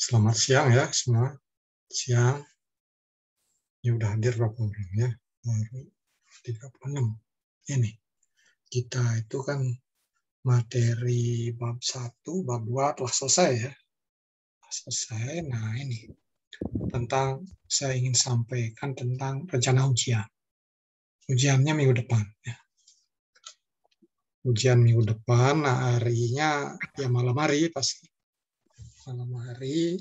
Selamat siang ya semua. Siang. Ini udah hadir berapa orang ya? Baru 36. Ini. Kita itu kan materi bab 1, bab 2 telah selesai ya. Selesai. Nah ini tentang saya ingin sampaikan tentang rencana ujian. Ujiannya minggu depan. Ya. Ujian minggu depan, nah harinya ya malam hari pasti malam hari.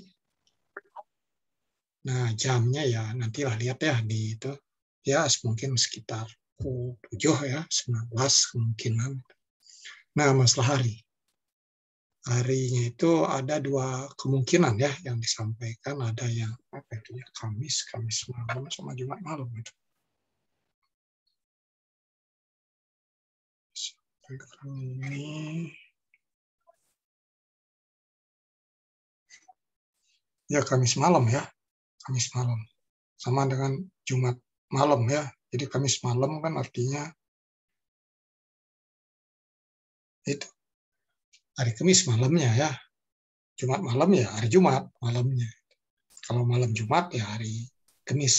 Nah, jamnya ya nantilah lihat ya di itu. Ya, mungkin sekitar pukul 7 ya, 19 kemungkinan. Nah, masalah hari, Harinya itu ada dua kemungkinan ya yang disampaikan. Ada yang apa itu ya, Kamis, Kamis malam sama Jumat malam itu. Ini ya Kamis malam ya, Kamis malam. Sama dengan Jumat malam ya. Jadi Kamis malam kan artinya itu hari Kamis malamnya ya. Jumat malam ya hari Jumat malamnya. Kalau malam Jumat ya hari Kamis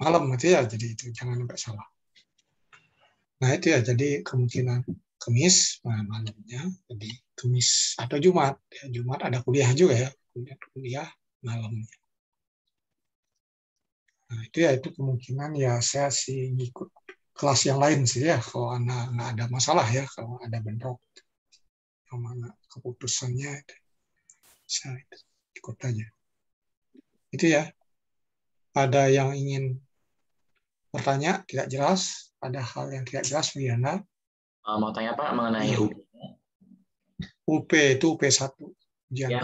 malam nanti gitu ya jadi itu jangan sampai salah. Nah itu ya jadi kemungkinan Kamis malamnya jadi Kamis atau Jumat ya, Jumat ada kuliah juga ya punya kuliah malamnya. Nah, itu ya itu kemungkinan ya saya sih ngikut kelas yang lain sih ya kalau anak nggak ada masalah ya kalau ada bentrok yang mana keputusannya saya ikut aja itu ya ada yang ingin bertanya tidak jelas ada hal yang tidak jelas Wiana ah, mau tanya apa mengenai iya. UP UP itu UP 1 ujian ya,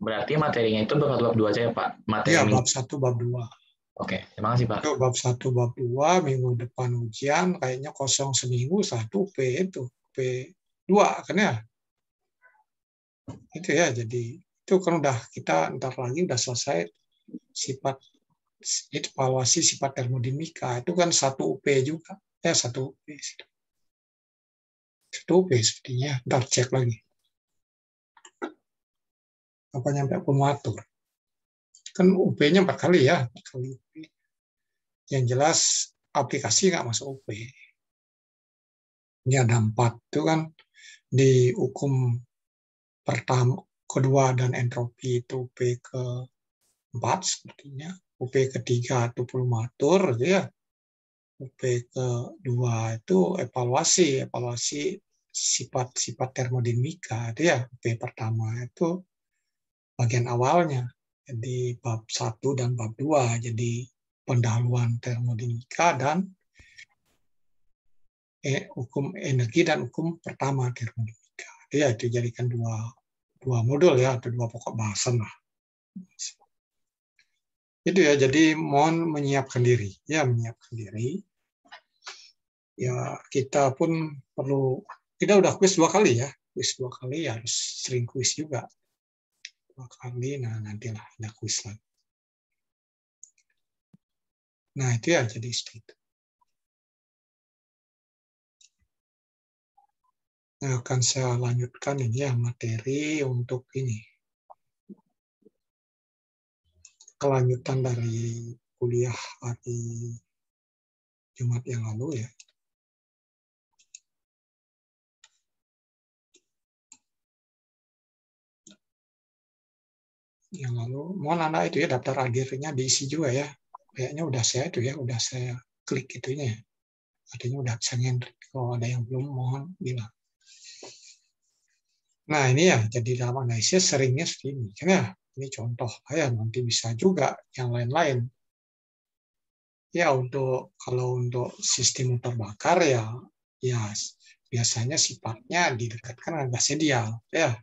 Berarti materinya itu bab bab 2 aja ya, Pak? Materi ya, bab 1 bab 2. Oke, terima kasih, Pak. Itu bab 1 bab 2 minggu depan ujian kayaknya kosong seminggu satu P itu, P2 kan ya. Itu ya, jadi itu kan udah kita ntar lagi udah selesai sifat evaluasi sifat termodinamika itu kan satu UP juga ya satu UP satu UP sepertinya ntar cek lagi apa nyampe akumulator kan UP-nya empat kali ya empat kali UP yang jelas aplikasi nggak masuk UP ini ada empat itu kan di hukum pertama kedua dan entropi itu UP ke empat sepertinya UP ketiga itu pulumatur gitu ya UP ke dua itu evaluasi evaluasi sifat-sifat termodinamika itu ya UP pertama itu bagian awalnya di bab 1 dan bab 2 jadi pendahuluan termodinamika dan eh, hukum energi dan hukum pertama termodinamika. Ya, jadikan dua dua modul ya atau dua pokok bahasan lah. Itu ya, jadi mohon menyiapkan diri. Ya, menyiapkan diri. Ya, kita pun perlu kita udah kuis dua kali ya. Kuis dua kali ya, harus sering kuis juga Andi, nah nantilah ada kuis lagi. Nah itu ya jadi seperti itu. Nah, akan saya lanjutkan ini ya materi untuk ini. Kelanjutan dari kuliah hari Jumat yang lalu ya. yang lalu mohon anda itu ya daftar AGV-nya diisi juga ya kayaknya udah saya itu ya udah saya klik itunya artinya udah bisa ngendri kalau ada yang belum mohon bilang nah ini ya jadi dalam analisis seringnya seperti ini karena ini contoh ya nanti bisa juga yang lain-lain ya untuk kalau untuk sistem terbakar ya ya biasanya sifatnya didekatkan dengan gas ideal ya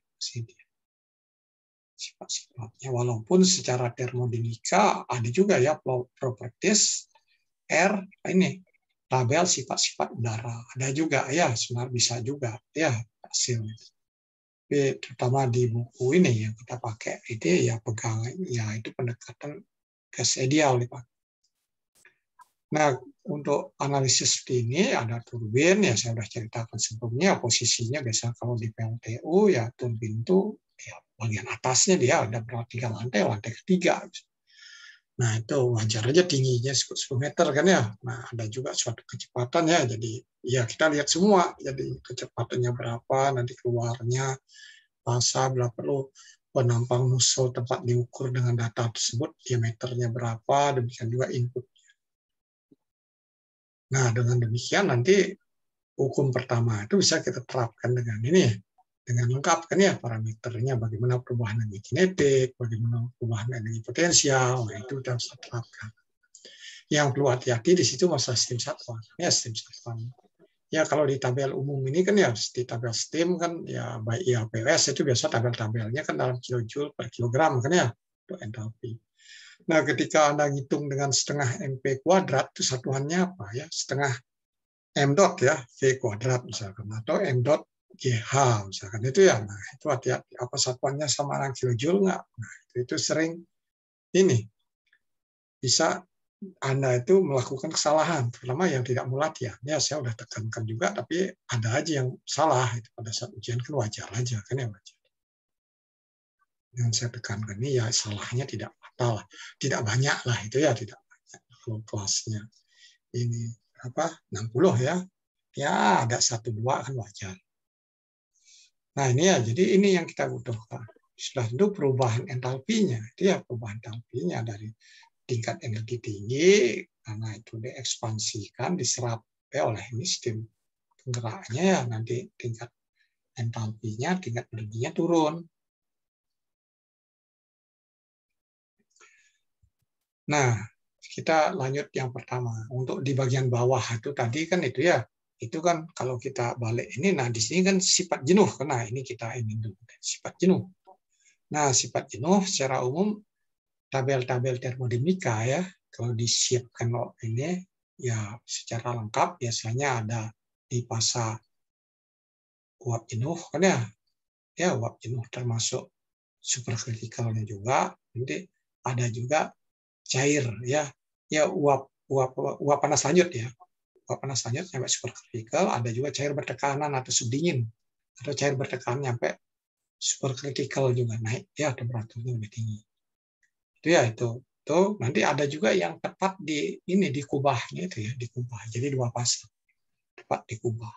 sifat-sifatnya. Walaupun secara termodinamika ada juga ya properties R ini tabel sifat-sifat udara. Ada juga ya, sebenarnya bisa juga ya hasil Tapi terutama di buku ini yang kita pakai itu ya pegang ya itu pendekatan gas ideal dipakai. Nah, untuk analisis ini ada turbin ya saya sudah ceritakan sebelumnya posisinya biasanya kalau di PLTU ya turbin itu ya bagian atasnya dia ada tiga lantai, lantai ketiga. Nah itu wajar aja tingginya 10 meter kan ya. Nah ada juga suatu kecepatan ya. Jadi ya kita lihat semua. Jadi kecepatannya berapa, nanti keluarnya masa berapa perlu penampang musuh tempat diukur dengan data tersebut diameternya berapa, demikian juga inputnya. Nah dengan demikian nanti hukum pertama itu bisa kita terapkan dengan ini dengan lengkap kan ya parameternya bagaimana perubahan energi kinetik, bagaimana perubahan energi potensial, nah, itu dan satu terapkan. Yang perlu hati-hati di situ masalah sistem satuan, ya sistem satuan. Ya kalau di tabel umum ini kan ya di tabel steam kan ya baik IAPS itu biasa tabel-tabelnya kan dalam kilojoule per kilogram kan ya untuk entalpi. Nah ketika anda hitung dengan setengah mp kuadrat itu satuannya apa ya setengah m dot ya v kuadrat misalkan atau m dot GH misalkan itu ya nah itu hati-hati apa satuannya sama anak kilojul nggak nah, itu, itu sering ini bisa anda itu melakukan kesalahan terutama yang tidak mulat ya. ya saya sudah tekankan juga tapi ada aja yang salah itu pada saat ujian kan wajar aja kan ya wajar yang saya tekankan ini ya salahnya tidak fatal tidak banyak lah itu ya tidak banyak kalau kelasnya ini apa 60 ya ya ada satu dua kan wajar Nah ini ya, jadi ini yang kita butuhkan. Setelah itu perubahan entalpinya, dia ya perubahan entalpinya dari tingkat energi tinggi karena itu diekspansikan diserap ya oleh ini sistem penggeraknya ya nanti tingkat entalpinya, tingkat energinya turun. Nah, kita lanjut yang pertama. Untuk di bagian bawah itu tadi kan itu ya itu kan kalau kita balik ini nah di sini kan sifat jenuh karena ini kita ini dulu sifat jenuh nah sifat jenuh secara umum tabel-tabel termodinamika ya kalau disiapkan ini ya secara lengkap biasanya ada di fase uap jenuh kan ya ya uap jenuh termasuk superkritikalnya juga nanti ada juga cair ya ya uap uap uap panas lanjut ya panasnya sampai superkritikal, ada juga cair bertekanan atau sedingin, atau cair bertekanan sampai superkritikal juga naik, ya temperaturnya lebih tinggi. Itu ya itu. Itu nanti ada juga yang tepat di ini di kubahnya itu ya, di kubah. Jadi dua pasang. Tepat di kubah.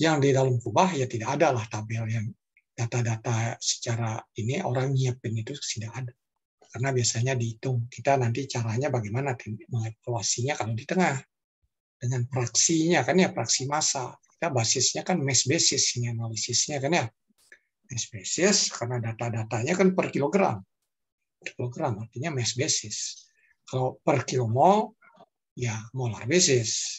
Yang di dalam kubah ya tidak ada lah tabel yang data-data secara ini orang nyiapin itu tidak ada karena biasanya dihitung. Kita nanti caranya bagaimana mengevaluasinya kalau di tengah dengan praksinya kan ya praksi masa kita basisnya kan mass basis ini analisisnya kan ya mass basis karena data-datanya kan per kilogram per kilogram artinya mass basis kalau per kilomol ya molar basis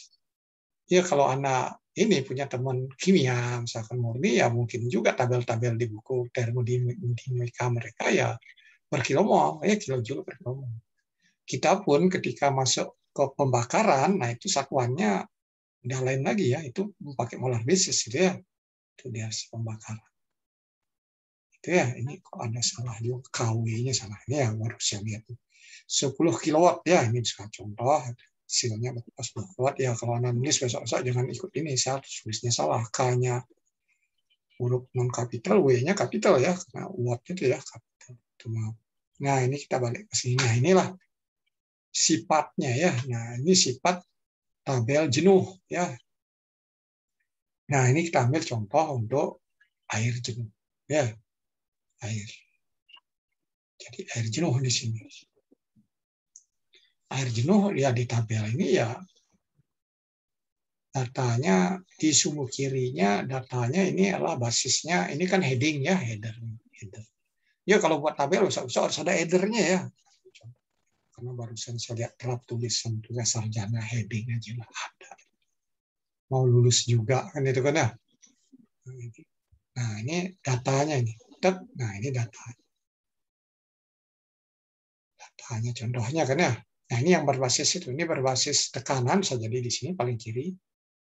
ya kalau anak ini punya teman kimia misalkan murni ya mungkin juga tabel-tabel di buku termodinamika mereka ya per kilomol ya kilojoule per kilomol kita pun ketika masuk ke pembakaran, nah itu sakuannya udah lain lagi ya, itu pakai molar basis gitu ya. Itu dia pembakaran. Itu ya, ini kok ada salah juga KW-nya salah. Ini ya baru saya lihat. 10 kilowatt ya, ini sebuah contoh. Hasilnya berapa 10 kilowatt ya, kalau Anda nulis besok-besok jangan ikut ini, saya tulisnya salah. K-nya huruf non kapital, W-nya kapital ya, karena watt itu ya kapital. Nah, ini kita balik ke sini. Nah, inilah sifatnya ya. Nah, ini sifat tabel jenuh ya. Nah, ini kita ambil contoh untuk air jenuh ya. Air. Jadi air jenuh di sini. Air jenuh ya di tabel ini ya datanya di sumbu kirinya datanya ini adalah basisnya ini kan heading ya header header ya kalau buat tabel usah usah harus ada headernya ya karena barusan saya lihat kerap tulisan juga ya, sarjana heading headingnya juga ada mau lulus juga kan itu kan ya nah ini nah, datanya ini nah ini data datanya contohnya kan ya nah ini yang berbasis itu ini berbasis tekanan saya jadi di sini paling kiri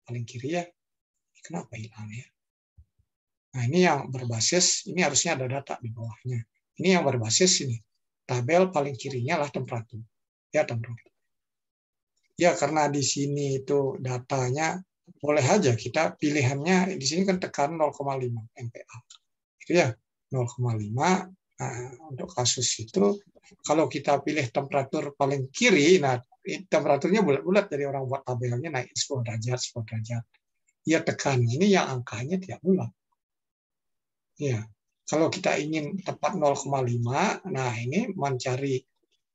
paling kiri ya kenapa hilang ya nah ini yang berbasis ini harusnya ada data di bawahnya ini yang berbasis ini tabel paling kirinya lah temperatur. Ya, temperatur. Ya, karena di sini itu datanya boleh aja kita pilihannya di sini kan tekan 0,5 MPa. Itu ya, 0,5 Nah, untuk kasus itu, kalau kita pilih temperatur paling kiri, nah temperaturnya bulat-bulat dari orang buat tabelnya naik 10 derajat, 10 derajat. Ya tekan ini yang angkanya tidak bulat. Ya, kalau kita ingin tepat 0,5, nah ini mencari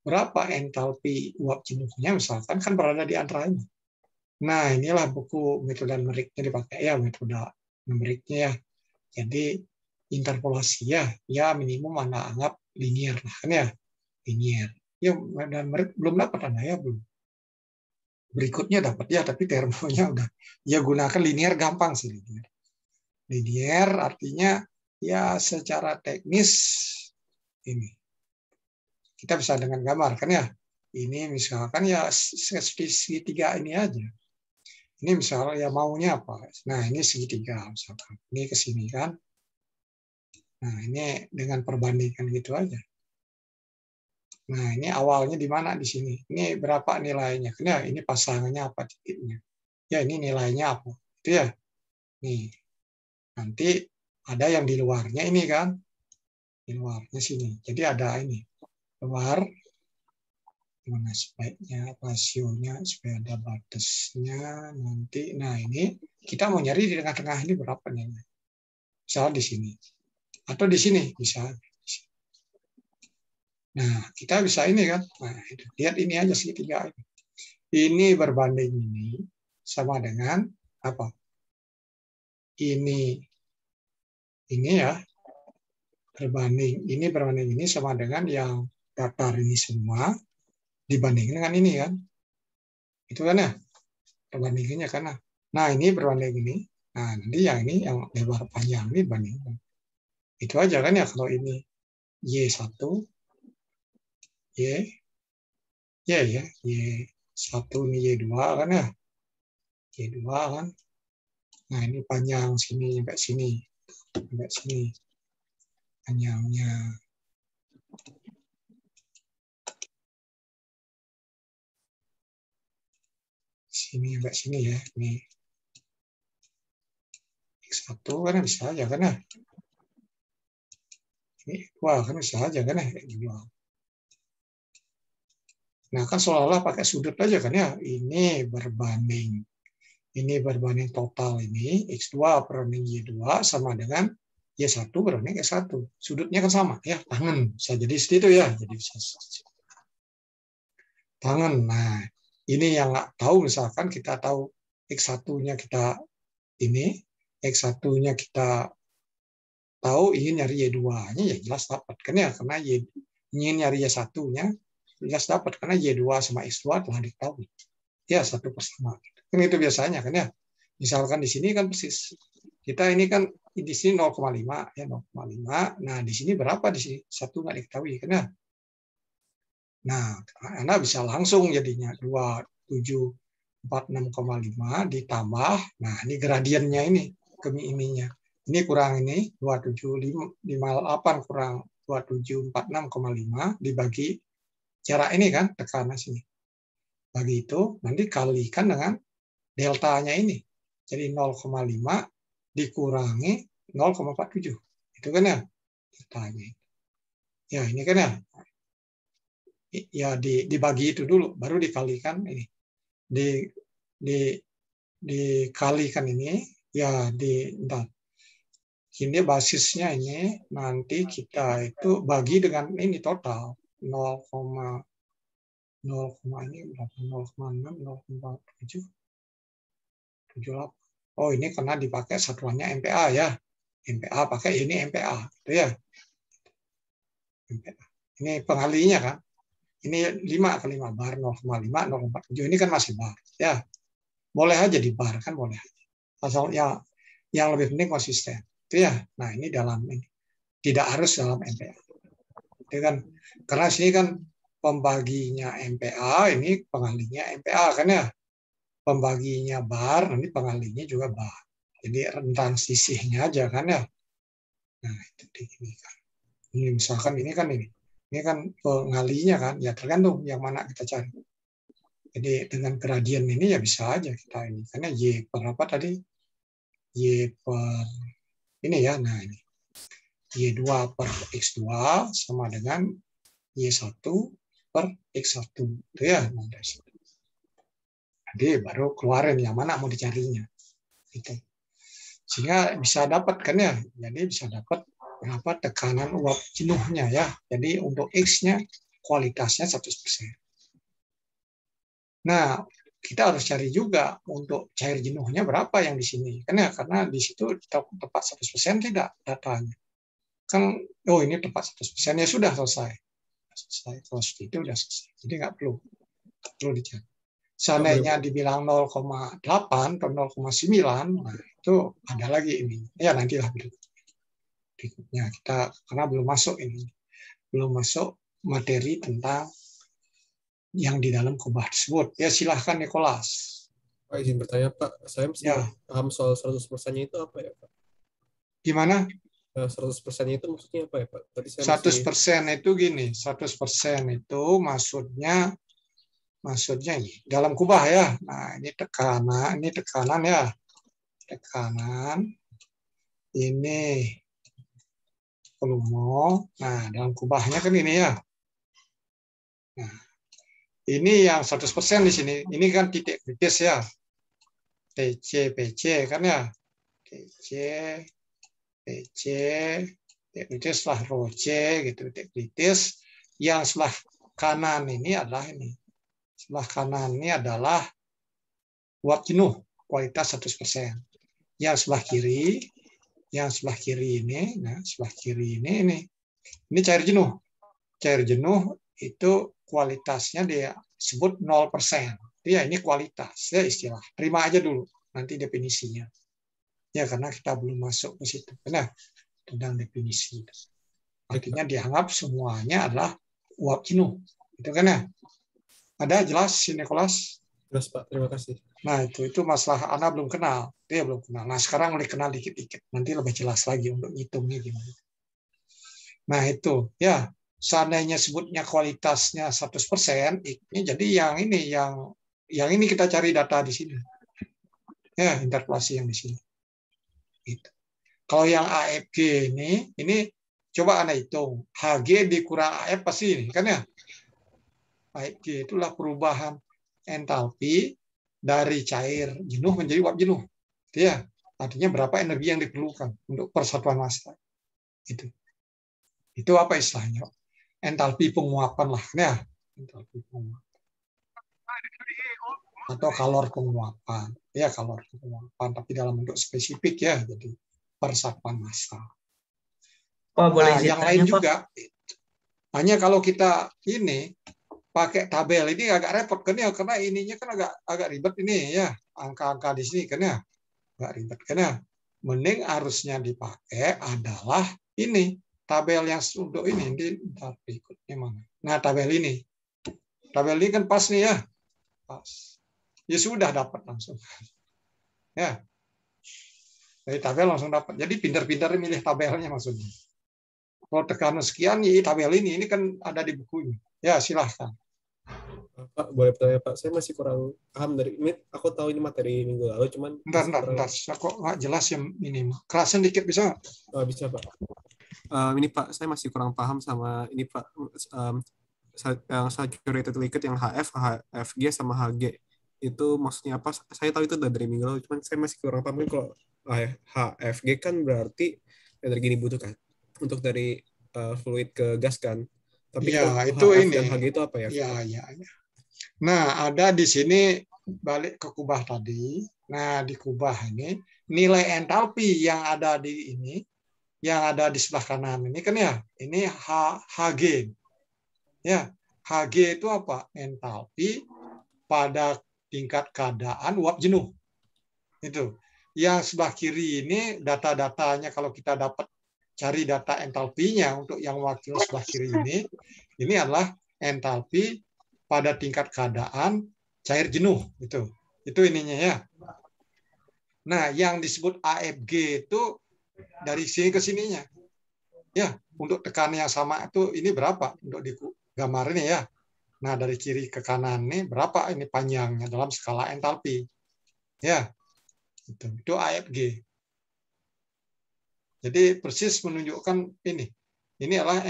berapa entalpi uap jenuhnya misalkan kan berada di antara ini. Nah inilah buku metode meriknya dipakai ya metode meriknya. ya. Jadi interpolasi ya, ya minimum mana anggap linier lah kan ya, linier. Ya dan merik belum dapat anda ya belum berikutnya dapat ya, tapi termonya udah ya gunakan linear gampang sih linear. Linear artinya ya secara teknis ini kita bisa dengan gambar kan ya ini misalkan ya segitiga ini aja ini misalnya ya maunya apa nah ini segitiga misalkan ini kesini kan nah ini dengan perbandingan gitu aja nah ini awalnya di mana di sini ini berapa nilainya kan ya ini pasangannya apa titiknya ya ini nilainya apa itu ya nih nanti ada yang di luarnya ini kan di luarnya sini jadi ada ini luar mana speknya rasionya supaya ada batasnya nanti nah ini kita mau nyari di tengah-tengah ini berapa nih Misal di sini atau di sini bisa nah kita bisa ini kan nah, lihat ini aja segitiga ini ini berbanding ini sama dengan apa ini ini ya berbanding ini berbanding ini sama dengan yang datar ini semua dibandingkan dengan ini kan itu kan ya perbandingannya karena nah ini berbanding ini nah nanti yang ini yang lebar panjang ini banding, itu aja kan ya kalau ini Y1 Y Y ya y satu ini Y2 kan ya Y2 kan nah ini panjang sini sampai sini agak sini anyamnya sini agak sini ya ini x1 kan bisa aja kan ya. ini wah kan bisa aja kan nah nah kan seolah-olah pakai sudut aja kan ya ini berbanding ini berbanding total ini, X2 berbanding Y2 sama dengan Y1 berbanding S1. Sudutnya kan sama, ya tangan. Bisa jadi situ ya. Jadi bisa tangan. Nah, ini yang nggak tahu misalkan kita tahu X1-nya kita ini, X1-nya kita tahu ingin nyari Y2-nya ya jelas dapat. Kan ya, karena Y, ingin nyari Y1-nya jelas dapat. Karena Y2 sama X2 telah diketahui. Ya, satu persamaan. Kan itu biasanya kan ya. Misalkan di sini kan persis. Kita ini kan di sini 0,5 ya 0,5. Nah, di sini berapa di sini? Satu nggak diketahui kan ya. Nah, Anda bisa langsung jadinya 2746,5 ditambah. Nah, ini gradiennya ini, kemi ininya. Ini kurang ini, 2758 kurang 2746,5 dibagi jarak ini kan, tekanan sini. Bagi itu, nanti kalikan dengan deltanya ini. Jadi 0,5 dikurangi 0,47. Itu kan ya deltanya. Ya ini kan ya. Ya di, dibagi itu dulu, baru dikalikan ini. Di, di, dikalikan ini, ya di, entar. Ini basisnya ini, nanti kita itu bagi dengan ini total. 0, 0, ini berapa? 0,6, 0,7. 78. Oh, ini karena dipakai satuannya MPA ya. MPA pakai ini MPA, itu ya. MPA. Ini pengalinya kan. Ini 5 ke 5 bar, 0,5, 0,47. Ini kan masih bar. ya. Boleh aja di bar, kan boleh aja. Asal yang, yang lebih penting konsisten. Itu ya. Nah, ini dalam ini. Tidak harus dalam MPA. Itu kan, karena sini kan pembaginya MPA, ini pengalinya MPA kan ya pembaginya bar, nanti pengalinya juga bar. Jadi rentan sisihnya aja kan ya. Nah, itu di kan. Ini misalkan ini kan ini. Ini kan pengalinya kan, ya tergantung yang mana kita cari. Jadi dengan gradien ini ya bisa aja kita ini. Karena Y per apa tadi? Y per ini ya, nah ini. Y2 per X2 sama dengan Y1 per X1. Itu ya. Nah, dari situ nanti baru keluarin yang mana mau dicarinya itu sehingga bisa dapat kan ya jadi bisa dapat berapa tekanan uap jenuhnya ya jadi untuk x-nya kualitasnya 100%. Nah, kita harus cari juga untuk cair jenuhnya berapa yang di sini. Karena ya, karena di situ tepat 100% tidak datanya. Kan oh ini tepat 100% ya sudah selesai. Selesai kalau itu sudah selesai. Jadi nggak perlu nggak perlu dicari seandainya iya. dibilang 0,8 atau 0,9, nah itu ada lagi ini. Ya nantilah berikutnya kita karena belum masuk ini, belum masuk materi tentang yang di dalam kubah tersebut. Ya silahkan Nicholas. Pak izin bertanya Pak, saya mesti ya. paham soal 100 persennya itu apa ya Pak? Gimana? 100 ya, persennya itu maksudnya apa ya Pak? Tadi saya 100 persen masih... itu gini, 100 persen itu maksudnya maksudnya ini dalam kubah ya. Nah, ini tekanan, ini tekanan ya. Tekanan ini volume. Nah, dalam kubahnya kan ini ya. Nah, ini yang 100% di sini. Ini kan titik kritis ya. TC, PC kan ya. TC, PC, titik kritis lah, roce gitu, titik kritis. Yang sebelah kanan ini adalah ini sebelah kanan ini adalah uap jenuh kualitas 100%. Yang sebelah kiri, yang sebelah kiri ini, nah sebelah kiri ini ini. Ini cair jenuh. Cair jenuh itu kualitasnya dia sebut 0%. Ya ini kualitas, ya istilah. Terima aja dulu nanti definisinya. Ya karena kita belum masuk ke situ. Nah, tentang definisi. Artinya dianggap semuanya adalah uap jenuh. Itu kan ya? Ada jelas si Nicholas? Jelas Pak, terima kasih. Nah itu itu masalah Ana belum kenal, dia belum kenal. Nah sekarang mulai kenal dikit-dikit, nanti lebih jelas lagi untuk ngitungnya gimana. Nah itu ya seandainya sebutnya kualitasnya 100%, persen ini jadi yang ini yang yang ini kita cari data di sini. Ya, interpolasi yang di sini. Gitu. Kalau yang AFG e ini, ini coba Anda hitung. HG dikurang AF e pasti ini, kan ya? baik G itulah perubahan entalpi dari cair jenuh menjadi uap jenuh. Gitu ya. Artinya berapa energi yang diperlukan untuk persatuan massa. Itu. Itu apa istilahnya? Entalpi penguapan lah ya. Entalpi penguapan. Atau kalor penguapan. Ya, kalor penguapan tapi dalam bentuk spesifik ya. Jadi persatuan massa. Oh, nah, yang lain juga. Hanya kalau kita ini pakai tabel ini agak repot kan ya karena ininya kan agak agak ribet ini ya angka-angka di sini kan ya agak ribet kan ya mending harusnya dipakai adalah ini tabel yang untuk ini di berikutnya mana nah tabel ini tabel ini kan pas nih ya pas ya sudah dapat langsung ya dari tabel langsung dapat jadi pinter-pinter milih tabelnya maksudnya kalau tekanan sekian ya tabel ini ini kan ada di bukunya ya silahkan Pak, boleh bertanya Pak, saya masih kurang paham dari ini. Aku tahu ini materi minggu lalu, cuman... Bentar, bentar, Aku nggak jelas yang ini. Kerasan dikit bisa Oh, bisa, Pak. Uh, ini Pak, saya masih kurang paham sama ini Pak, um, yang saturated liquid yang HF, HFG, sama HG. Itu maksudnya apa? Saya tahu itu dari minggu lalu, cuman saya masih kurang paham. Ini kalau HFG ah, ya, kan berarti energi dibutuhkan untuk dari uh, fluid ke gas kan? Tapi ya, itu ini. Dan itu apa ya? Ya, ya, ya. Nah, ada di sini balik ke kubah tadi. Nah, di kubah ini nilai entalpi yang ada di ini yang ada di sebelah kanan ini kan ya, ini H, HG. Ya, HG itu apa? Entalpi pada tingkat keadaan uap jenuh. Itu. Yang sebelah kiri ini data-datanya kalau kita dapat cari data entalpinya untuk yang wakil sebelah kiri ini, ini adalah entalpi pada tingkat keadaan cair jenuh itu. Itu ininya ya. Nah, yang disebut AFG itu dari sini ke sininya. Ya, untuk tekanan yang sama itu ini berapa untuk di gambar ini ya. Nah, dari kiri ke kanan ini berapa ini panjangnya dalam skala entalpi. Ya. Itu, itu AFG. Jadi persis menunjukkan ini. Ini adalah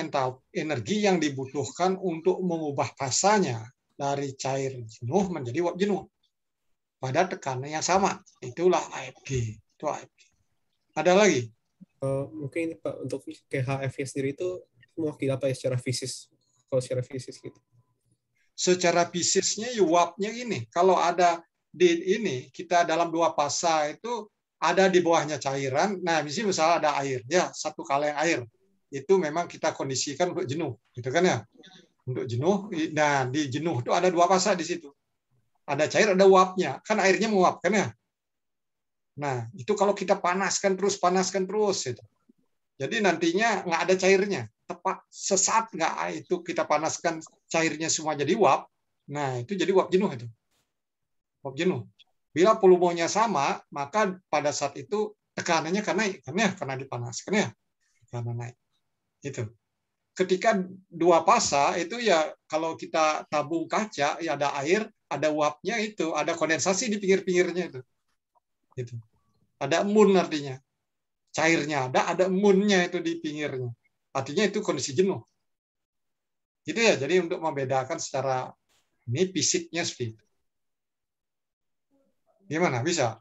energi yang dibutuhkan untuk mengubah pasanya dari cair jenuh menjadi uap jenuh pada tekanan yang sama. Itulah AFG. Itu AFG. Ada lagi? Uh, mungkin Pak untuk KHF sendiri itu mewakili apa ya secara fisis? Kalau secara fisis gitu. Secara fisisnya uapnya ini. Kalau ada di ini kita dalam dua fasa itu ada di bawahnya cairan. Nah, di sini misalnya ada air, ya satu kaleng air itu memang kita kondisikan untuk jenuh, gitu kan ya? Untuk jenuh. Nah, di jenuh itu ada dua pasal di situ. Ada cair, ada uapnya. Kan airnya menguap, kan ya? Nah, itu kalau kita panaskan terus, panaskan terus itu. Jadi nantinya nggak ada cairnya. Tepat sesaat nggak itu kita panaskan cairnya semua jadi uap. Nah, itu jadi uap jenuh itu. Uap jenuh. Bila volumenya sama, maka pada saat itu tekanannya karena ya karena dipanaskan ya, karena naik. Itu. Ketika dua pasa itu ya kalau kita tabung kaca ya ada air, ada uapnya itu, ada kondensasi di pinggir-pinggirnya itu. Gitu. Ada embun artinya. Cairnya ada, ada embunnya itu di pinggirnya. Artinya itu kondisi jenuh. Gitu ya, jadi untuk membedakan secara ini fisiknya seperti itu. Gimana? Bisa?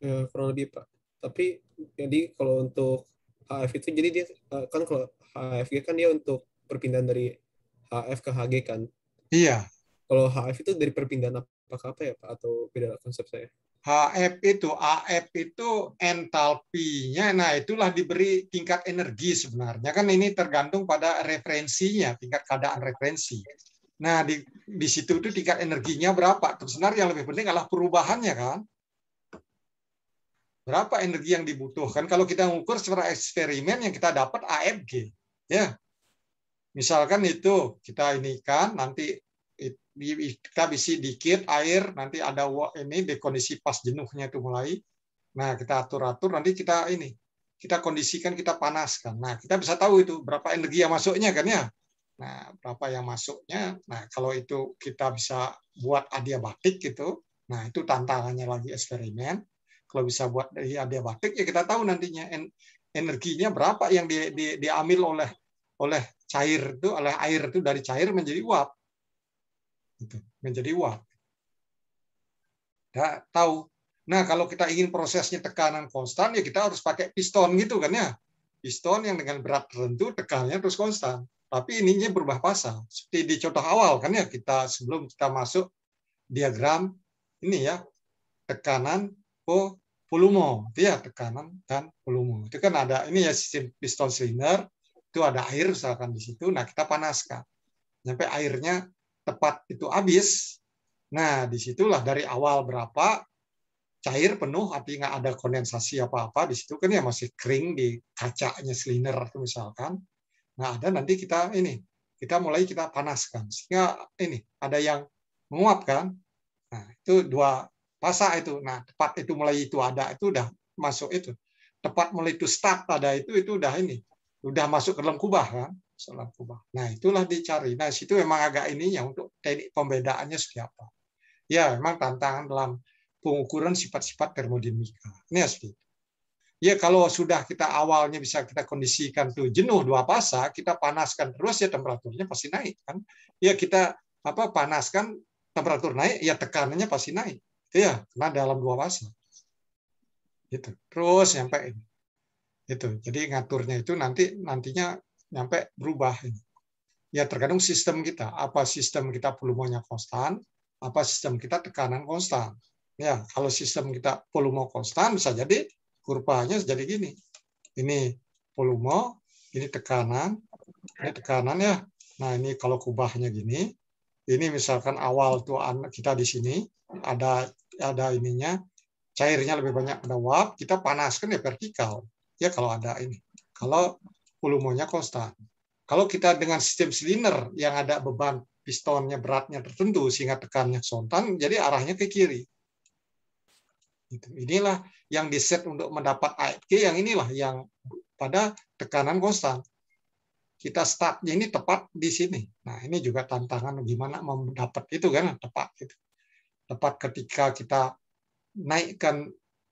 Ya, kurang lebih Pak. Tapi jadi kalau untuk HF itu jadi dia eh, kan kalau HFG kan dia untuk perpindahan dari HF ke HG kan. Iya. Kalau HF itu dari perpindahan apa ke apa ya Pak atau beda konsep saya? HF itu AF itu entalpinya. Nah, itulah diberi tingkat energi sebenarnya. Kan ini tergantung pada referensinya, tingkat keadaan referensi. Nah, di, di situ itu tingkat energinya berapa? Terus sebenarnya yang lebih penting adalah perubahannya kan. Berapa energi yang dibutuhkan? Kalau kita mengukur secara eksperimen yang kita dapat AFG, ya. Misalkan itu kita ini kan nanti kita bisa dikit air, nanti ada ini di kondisi pas jenuhnya itu mulai. Nah, kita atur-atur nanti kita ini kita kondisikan, kita panaskan. Nah, kita bisa tahu itu berapa energi yang masuknya kan ya. Nah, berapa yang masuknya? Nah, kalau itu kita bisa buat adiabatik gitu. Nah, itu tantangannya lagi eksperimen. Kalau bisa buat dari adiabatik ya kita tahu nantinya energinya berapa yang di, di, diambil oleh oleh cair itu oleh air itu dari cair menjadi uap. Gitu, menjadi uap. Nah, tahu. Nah, kalau kita ingin prosesnya tekanan konstan ya kita harus pakai piston gitu kan ya. Piston yang dengan berat tertentu tekannya terus konstan tapi ininya berubah pasal, Seperti di contoh awal kan ya kita sebelum kita masuk diagram ini ya tekanan volume, itu ya tekanan dan volume. Itu kan ada ini ya sistem piston silinder, itu ada air misalkan di situ. Nah kita panaskan sampai airnya tepat itu habis. Nah disitulah dari awal berapa cair penuh, tapi nggak ada kondensasi apa-apa di situ kan ya masih kering di kacanya silinder itu misalkan Nah, dan nanti kita ini, kita mulai kita panaskan sehingga ini ada yang menguap kan. Nah, itu dua pasa itu. Nah, tepat itu mulai itu ada itu udah masuk itu. Tepat mulai itu start ada itu itu udah ini. Udah masuk ke dalam kubah kan, selam kubah. Nah, itulah dicari. Nah, situ memang agak ininya untuk teknik pembedaannya seperti apa. Ya, memang tantangan dalam pengukuran sifat-sifat termodinamika. Ini ya, seperti itu. Ya kalau sudah kita awalnya bisa kita kondisikan tuh jenuh dua pasa, kita panaskan terus ya temperaturnya pasti naik kan. Ya kita apa panaskan temperatur naik ya tekanannya pasti naik. Ya karena dalam dua pasa. Gitu. Terus nyampe itu. Jadi ngaturnya itu nanti nantinya nyampe berubah. Ya tergantung sistem kita. Apa sistem kita volumenya konstan, apa sistem kita tekanan konstan. Ya, kalau sistem kita volume konstan bisa jadi kurvanya jadi gini. Ini volume, ini tekanan, ini tekanan ya. Nah ini kalau kubahnya gini, ini misalkan awal tuh kita di sini ada ada ininya cairnya lebih banyak pada uap, kita panaskan ya vertikal. Ya kalau ada ini. Kalau volumenya konstan. Kalau kita dengan sistem silinder yang ada beban pistonnya beratnya tertentu sehingga tekannya sontan, jadi arahnya ke kiri. Gitu. Inilah yang di set untuk mendapat AFK yang inilah yang pada tekanan konstan. Kita start ini tepat di sini. Nah ini juga tantangan gimana mendapat itu kan tepat itu. Tepat ketika kita naikkan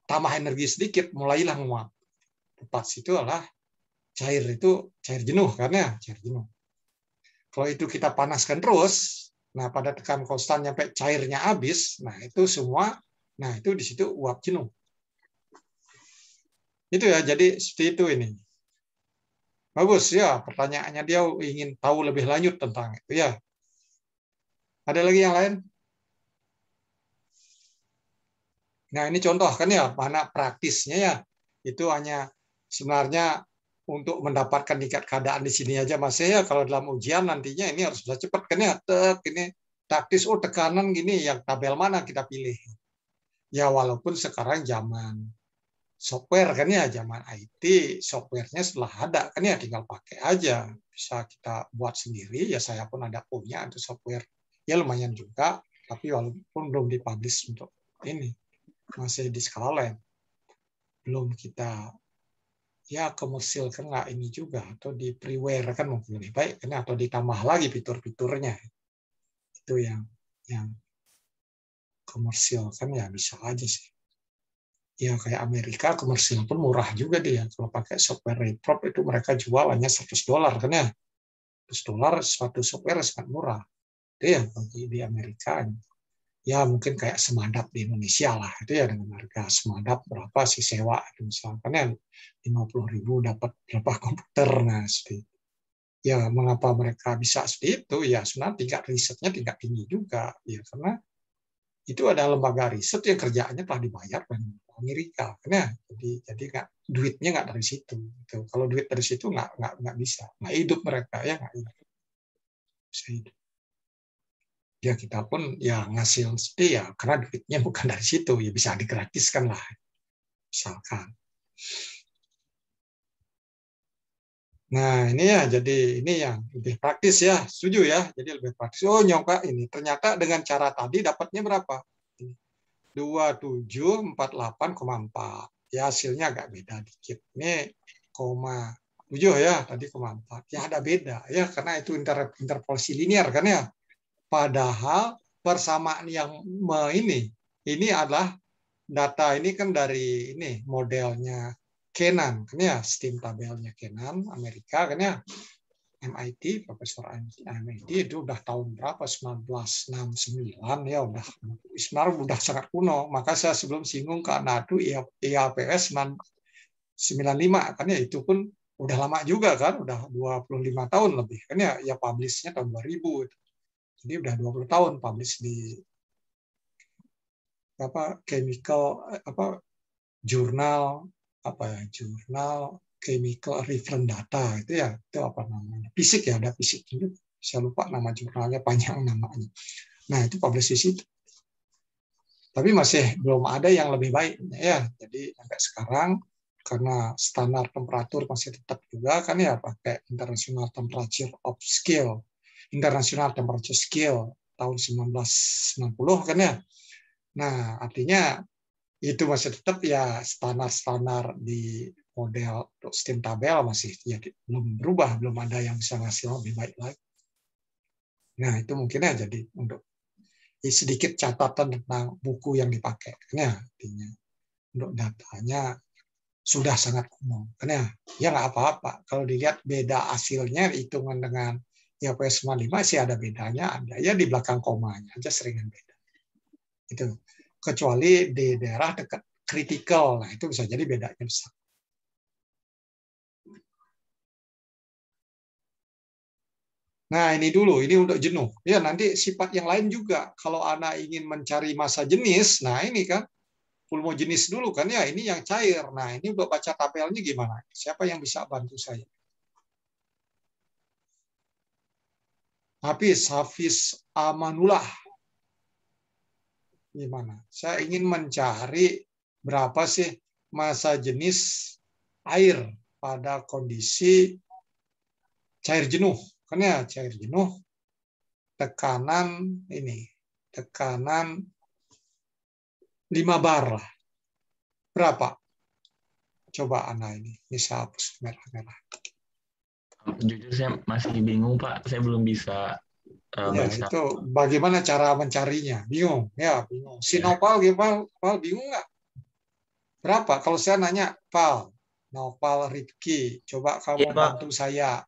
tambah energi sedikit mulailah menguap. Tepat situ adalah cair itu cair jenuh karena ya, cair jenuh. Kalau itu kita panaskan terus, nah pada tekan konstan sampai cairnya habis, nah itu semua Nah, itu di situ uap jenuh. Itu ya, jadi seperti itu ini. Bagus ya, pertanyaannya dia ingin tahu lebih lanjut tentang itu ya. Ada lagi yang lain? Nah, ini contoh kan ya, mana praktisnya ya. Itu hanya sebenarnya untuk mendapatkan tingkat keadaan di sini aja mas ya kalau dalam ujian nantinya ini harus bisa cepat kan ya tek ini taktis oh tekanan gini yang tabel mana kita pilih Ya walaupun sekarang zaman software kan ya zaman IT softwarenya setelah ada kan ya tinggal pakai aja bisa kita buat sendiri ya saya pun ada punya untuk software ya lumayan juga tapi walaupun belum dipublish untuk ini masih di skala lain. belum kita ya komersil kan nggak ini juga atau di preware kan mungkin lebih baik kan ya, atau ditambah lagi fitur-fiturnya itu yang yang komersial kan ya bisa aja sih ya kayak Amerika komersial pun murah juga dia. Kalau pakai software reprop itu mereka jual hanya 100 dolar kan ya. 100 dolar suatu software sangat murah. Itu ya bagi di Amerika. Ya mungkin kayak semadap di Indonesia lah. Itu ya dengan harga semadap berapa sih sewa. Itu misalkan ya 50 ribu dapat berapa komputer. Nah seperti Ya mengapa mereka bisa seperti itu? Ya sebenarnya tingkat risetnya tingkat tinggi juga. Ya karena itu ada lembaga riset yang kerjaannya telah dibayar dan Amerika karena jadi jadi nggak duitnya nggak dari situ gitu. kalau duit dari situ nggak nggak nggak bisa nggak hidup mereka ya nggak hidup bisa hidup ya kita pun ya ngasil, sendiri eh, ya karena duitnya bukan dari situ ya bisa digratiskan lah misalkan Nah, ini ya jadi ini yang lebih praktis ya, setuju ya. Jadi lebih praktis. Oh, nyongka ini ternyata dengan cara tadi dapatnya berapa? 2748,4. Ya, hasilnya agak beda dikit. Ini koma 7 ya, tadi koma 4. Ya ada beda ya karena itu inter interpolasi linear kan ya. Padahal persamaan yang ini ini adalah data ini kan dari ini modelnya Kenan, kan ya steam tabelnya Kenan Amerika kan ya MIT Profesor MIT itu udah tahun berapa 1969 ya udah sebenarnya udah sangat kuno maka saya sebelum singgung ke Nadu IAPS 95 kan ya itu pun udah lama juga kan udah 25 tahun lebih kan ya ya publishnya tahun 2000 jadi udah 20 tahun publish di apa chemical eh, apa jurnal apa ya, jurnal chemical reference data itu ya itu apa namanya fisik ya ada fisik itu saya lupa nama jurnalnya panjang namanya nah itu publish di situ tapi masih belum ada yang lebih baik ya jadi sampai sekarang karena standar temperatur masih tetap juga kan ya pakai International Temperature of Scale International Temperature Scale tahun 1990 kan ya nah artinya itu masih tetap ya standar-standar di model untuk sistem tabel masih ya belum berubah, belum ada yang bisa ngasih lebih baik lagi. Nah, itu mungkin ya jadi untuk sedikit catatan tentang buku yang dipakai Ya, artinya untuk datanya sudah sangat umum Karena ya nggak apa-apa. Kalau dilihat beda hasilnya hitungan dengan ya ps lima sih ada bedanya, ada ya di belakang komanya aja seringan beda. Itu kecuali di daerah dekat kritikal. Nah, itu bisa jadi bedanya besar. Nah, ini dulu, ini untuk jenuh. Ya, nanti sifat yang lain juga. Kalau anak ingin mencari masa jenis, nah ini kan pulmo jenis dulu kan ya, ini yang cair. Nah, ini untuk baca tabelnya gimana? Siapa yang bisa bantu saya? Hafiz, Hafiz Amanullah gimana? Saya ingin mencari berapa sih masa jenis air pada kondisi cair jenuh. Kan ya cair jenuh tekanan ini, tekanan 5 bar lah. Berapa? Coba Ana ini, bisa hapus merah-merah. Jujur saya masih bingung Pak, saya belum bisa Eh, ya, itu bagaimana cara mencarinya bingung ya bingung sinopal ya. gimana pal bingung nggak berapa kalau saya nanya pal nopal ricky coba kamu ya, bantu saya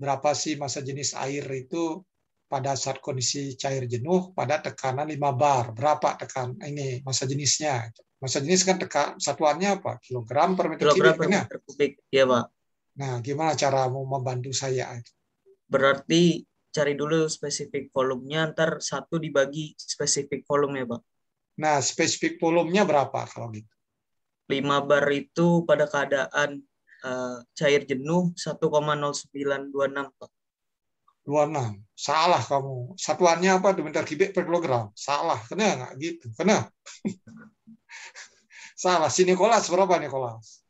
berapa sih masa jenis air itu pada saat kondisi cair jenuh pada tekanan 5 bar berapa tekan ini masa jenisnya masa jenis kan tekan satuannya apa kilogram per meter kilogram kubik, per kubik ya pak nah gimana cara mau membantu saya berarti cari dulu spesifik volumenya, ntar satu dibagi spesifik volume ya, Pak. Nah, spesifik volumenya berapa kalau gitu? 5 bar itu pada keadaan uh, cair jenuh 1,0926, Pak. 26. Salah kamu. Satuannya apa? Demeter kubik per kilogram. Salah. Kena nggak? Gitu. Kena. Salah. Si Nikolas berapa Nikolas?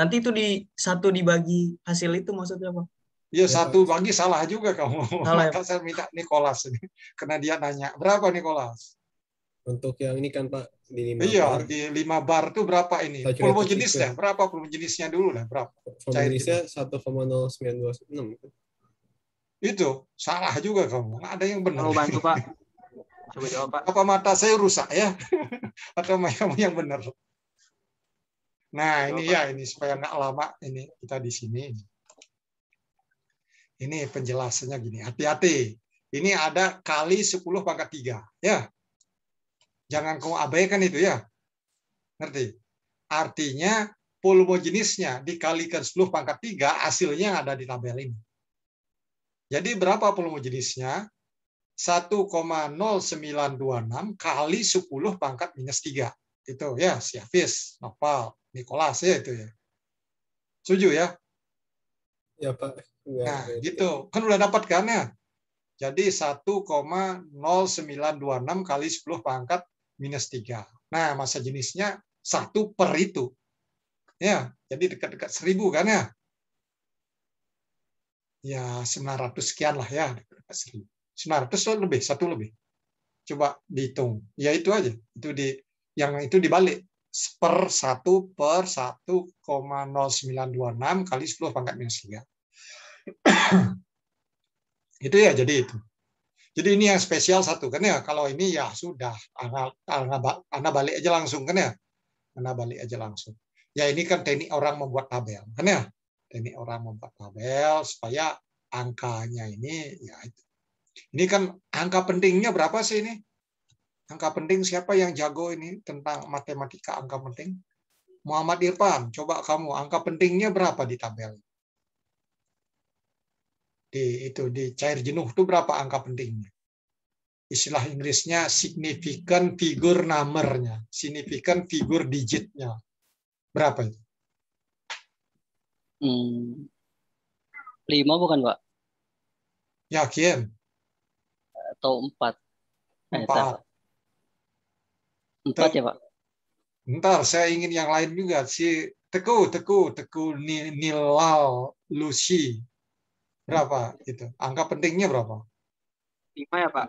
Nanti itu di satu dibagi hasil itu maksudnya apa? Iya, iya satu bagi salah juga kamu. Salah. Ya, Maka saya minta Nikolas ini karena dia nanya berapa Nikolas. Untuk yang ini kan Pak di lima iya, bar. di lima bar itu berapa ini? Pulmo jenis ya? berapa pulmo jenisnya dulu lah, berapa? sembilan dua enam. Itu salah juga kamu. Nggak ada yang benar. Mau bantu Pak. Coba jawab Pak. Apa mata saya rusak ya? Atau kamu yang benar? Nah, ini ya ini supaya nggak lama ini kita di sini. Ini. Ini penjelasannya gini, hati-hati. Ini ada kali 10 pangkat 3. Ya. Jangan kau abaikan itu ya. Ngerti? Artinya jenisnya dikalikan 10 pangkat 3, hasilnya ada di tabel ini. Jadi berapa jenisnya? 1,0926 kali 10 pangkat minus 3. Itu ya, si Hafiz, Nopal, Nikolas ya itu ya. Setuju ya? Ya Pak. Iya, nah, ya, gitu. Kan udah dapat kan ya? Jadi 1,0926 kali 10 pangkat minus 3. Nah, masa jenisnya 1 per itu. Ya, jadi dekat-dekat 1000 kan ya? Ya, 900 sekian lah ya. 900 lebih, satu lebih. Coba dihitung. Ya itu aja. Itu di yang itu dibalik per 1 per 1,0926 kali 10 pangkat minus 3. itu ya jadi itu. Jadi ini yang spesial satu kan ya. Kalau ini ya sudah anak anak, balik aja langsung kan ya. Anak balik aja langsung. Ya ini kan teknik orang membuat tabel kan ya. Teknik orang membuat tabel supaya angkanya ini ya itu. Ini kan angka pentingnya berapa sih ini? Angka penting siapa yang jago ini tentang matematika angka penting? Muhammad Irfan, coba kamu angka pentingnya berapa di tabel? di itu di cair jenuh itu berapa angka pentingnya? Istilah Inggrisnya significant figure numbernya, significant figure digitnya. Berapa itu? Hmm. Lima bukan, Pak? Yakin? Atau empat. Eh, empat. Empat ya, Pak? Ntar saya ingin yang lain juga si Teku, Teku, Teku Nilal Lucy berapa itu angka pentingnya berapa lima ya pak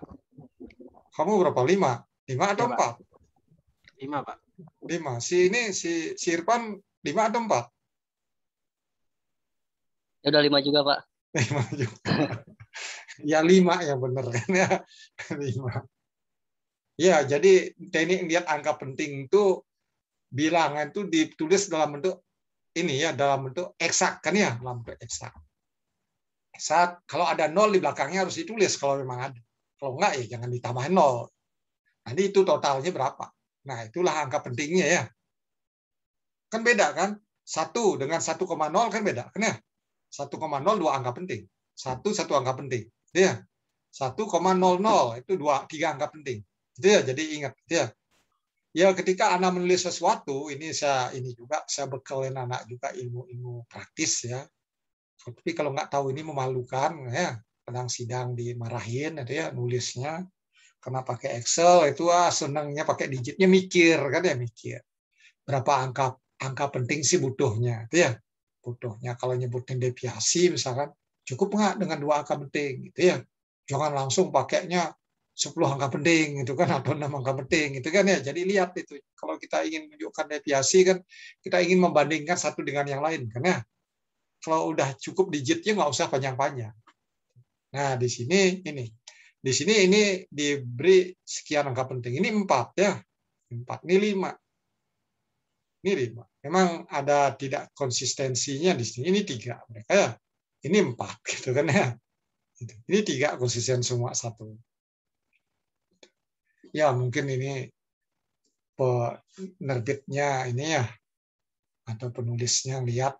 kamu berapa lima lima atau empat lima pak lima si ini si si si lima atau empat ya udah lima juga pak lima juga ya lima ya benar kan ya lima ya jadi teknik lihat angka penting itu bilangan itu ditulis dalam bentuk ini ya dalam bentuk eksak kan ya dalam bentuk eksak saat kalau ada nol di belakangnya harus ditulis kalau memang ada. Kalau enggak ya jangan ditambahin nol. Nanti itu totalnya berapa. Nah itulah angka pentingnya ya. Kan beda kan? Satu dengan 1,0 kan beda kan ya? 1,0 dua angka penting. Satu satu angka penting. Gitu, ya. 1,00 itu dua tiga angka penting. Itu ya jadi ingat gitu, ya. Ya ketika anak menulis sesuatu, ini saya ini juga saya bekalin anak juga ilmu-ilmu praktis ya tapi kalau nggak tahu ini memalukan ya sedang sidang dimarahin itu ya nulisnya karena pakai Excel itu ah senangnya pakai digitnya mikir kan ya mikir berapa angka angka penting sih butuhnya itu ya butuhnya kalau nyebutin deviasi misalkan cukup nggak dengan dua angka penting gitu ya jangan langsung pakainya 10 angka penting itu kan atau enam angka penting itu kan ya jadi lihat itu kalau kita ingin menunjukkan deviasi kan kita ingin membandingkan satu dengan yang lain kan ya kalau udah cukup digitnya nggak usah panjang-panjang. Nah, di sini ini. Di sini ini diberi sekian angka penting. Ini empat ya. Empat. Ini lima. Ini lima. Memang ada tidak konsistensinya di sini. Ini tiga mereka ya. Ini empat gitu kan ya. Gitu. Ini tiga konsisten semua satu. Ya mungkin ini penerbitnya ini ya atau penulisnya lihat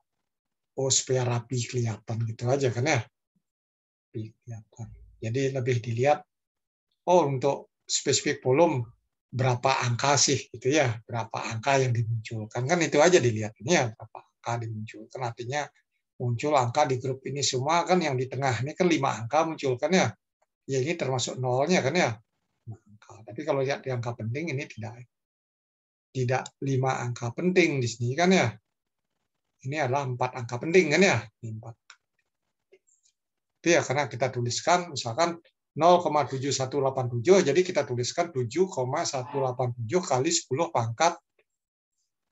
oh supaya rapi kelihatan gitu aja kan ya rapi kelihatan jadi lebih dilihat oh untuk spesifik volume berapa angka sih gitu ya berapa angka yang dimunculkan kan itu aja dilihatnya ya, berapa angka dimunculkan artinya muncul angka di grup ini semua kan yang di tengah ini kan lima angka munculkan ya ya ini termasuk nolnya kan ya angka tapi kalau lihat di angka penting ini tidak tidak lima angka penting di sini kan ya ini adalah empat angka penting kan ya empat itu ya karena kita tuliskan misalkan 0,7187 jadi kita tuliskan 7,187 kali 10 pangkat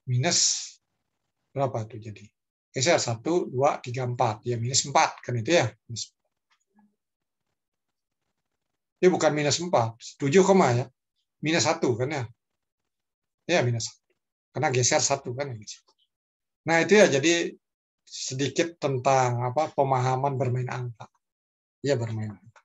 minus berapa tuh jadi geser satu, dua, tiga, empat ya minus empat kan itu ya ini bukan minus empat, 4 7, ya minus satu kan ya ya minus 1 karena geser satu kan ya? 1 Nah itu ya jadi sedikit tentang apa pemahaman bermain angka. Ya bermain angka.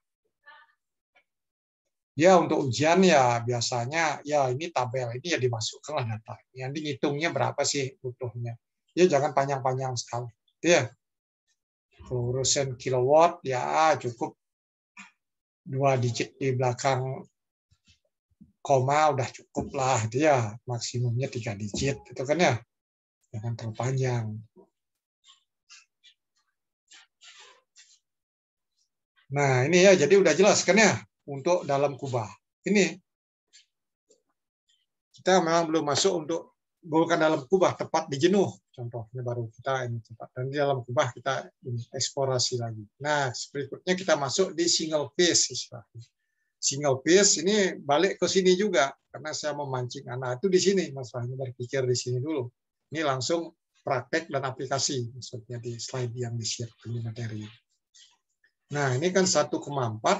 Ya untuk ujian ya biasanya ya ini tabel ini ya dimasukkanlah data. Yang dihitungnya berapa sih utuhnya Ya jangan panjang-panjang sekali. Ya. Kalau kilowatt ya cukup dua digit di belakang koma udah cukup lah dia ya. maksimumnya tiga digit itu kan ya jangan terlalu panjang. Nah, ini ya jadi udah jelas kan ya untuk dalam kubah. Ini kita memang belum masuk untuk bukan dalam kubah tepat di jenuh contohnya baru kita ini tepat dan di dalam kubah kita eksplorasi lagi. Nah, berikutnya kita masuk di single piece. istilahnya. Single piece ini balik ke sini juga karena saya memancing anak itu di sini masalahnya berpikir di sini dulu. Ini langsung praktek dan aplikasi, maksudnya di slide yang disiapkan di materi. Nah, ini kan 1,4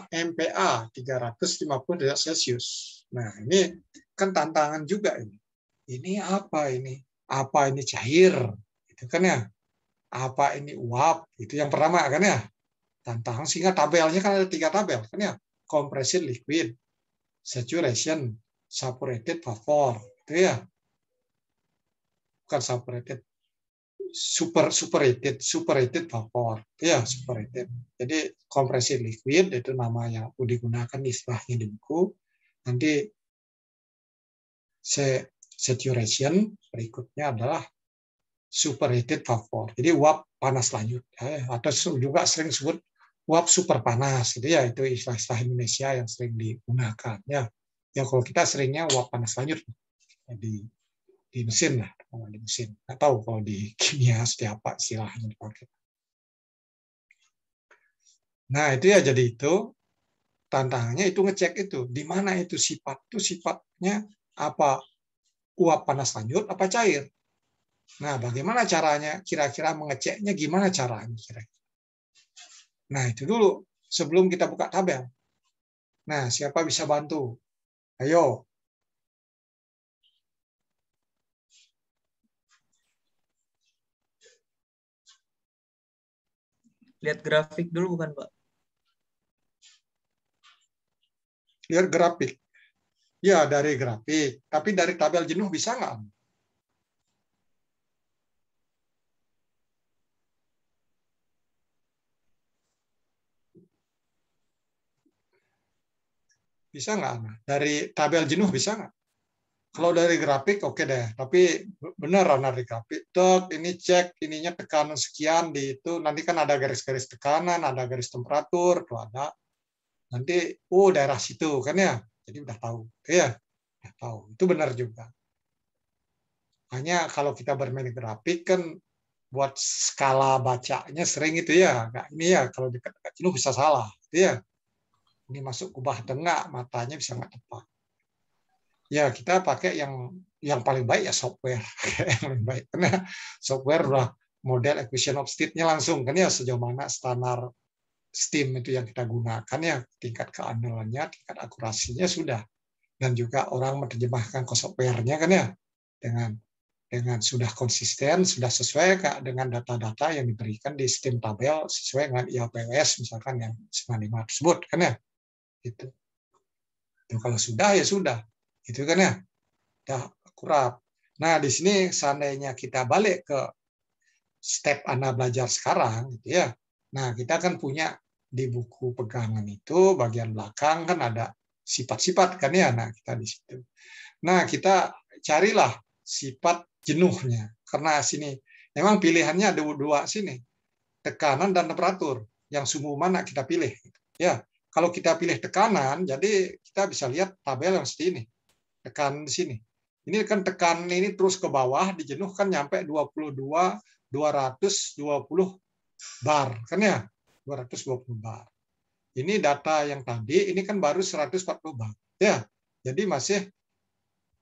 MPA 350 derajat Celcius. Nah, ini kan tantangan juga ini. Ini apa ini? Apa ini cair? Itu kan ya. Apa ini uap? Itu yang pertama kan ya. Tantangan sehingga tabelnya kan ada tiga tabel kan ya. Compression liquid, saturation, saturated vapor. Itu ya bukan subrated super superated superated vapor ya superated. jadi kompresi liquid itu nama yang digunakan istilahnya di buku nanti saturation berikutnya adalah superated vapor jadi uap panas lanjut ya, atau juga sering sebut uap super panas gitu ya itu istilah-istilah Indonesia yang sering digunakan ya ya kalau kita seringnya uap panas lanjut jadi di mesin lah kalau di mesin nggak tahu kalau di kimia setiap apa istilahnya dipakai nah itu ya jadi itu tantangannya itu ngecek itu di mana itu sifat itu sifatnya apa uap panas lanjut apa cair nah bagaimana caranya kira-kira mengeceknya gimana caranya kira-kira nah itu dulu sebelum kita buka tabel nah siapa bisa bantu ayo Lihat grafik dulu bukan, Pak? Lihat grafik. Ya, dari grafik. Tapi dari tabel jenuh bisa nggak? Bisa nggak? Dari tabel jenuh bisa nggak? Kalau dari grafik oke deh, tapi benar dari grafik. dok. ini cek, ininya tekanan sekian di itu. Nanti kan ada garis-garis tekanan, ada garis temperatur, tuh ada. Nanti, oh daerah situ kan ya. Jadi udah tahu, Iya, udah tahu. Itu benar juga. Hanya kalau kita bermain grafik kan buat skala bacanya sering itu ya. Nggak, ini ya kalau dekat-dekat jenuh bisa salah, Iya, Ini masuk kubah tengah matanya bisa nggak tepat ya kita pakai yang yang paling baik ya software yang paling baik karena software lah model equation of state-nya langsung kan ya sejauh mana standar STEAM itu yang kita gunakan ya tingkat keandalannya tingkat akurasinya sudah dan juga orang menerjemahkan ke software-nya kan ya dengan dengan sudah konsisten sudah sesuai kak dengan data-data yang diberikan di sistem tabel sesuai dengan IAPS misalkan yang 95 tersebut kan ya gitu. itu kalau sudah ya sudah gitu kan ya dah kurap nah di sini seandainya kita balik ke step anda belajar sekarang gitu ya nah kita kan punya di buku pegangan itu bagian belakang kan ada sifat-sifat kan ya nah kita di situ nah kita carilah sifat jenuhnya karena sini memang pilihannya ada dua sini tekanan dan temperatur yang sumbu mana kita pilih gitu ya kalau kita pilih tekanan jadi kita bisa lihat tabel yang seperti ini tekan di sini. Ini kan tekan ini terus ke bawah dijenuhkan nyampe 22 220 bar kan ya 220 bar. Ini data yang tadi ini kan baru 140 bar ya. Jadi masih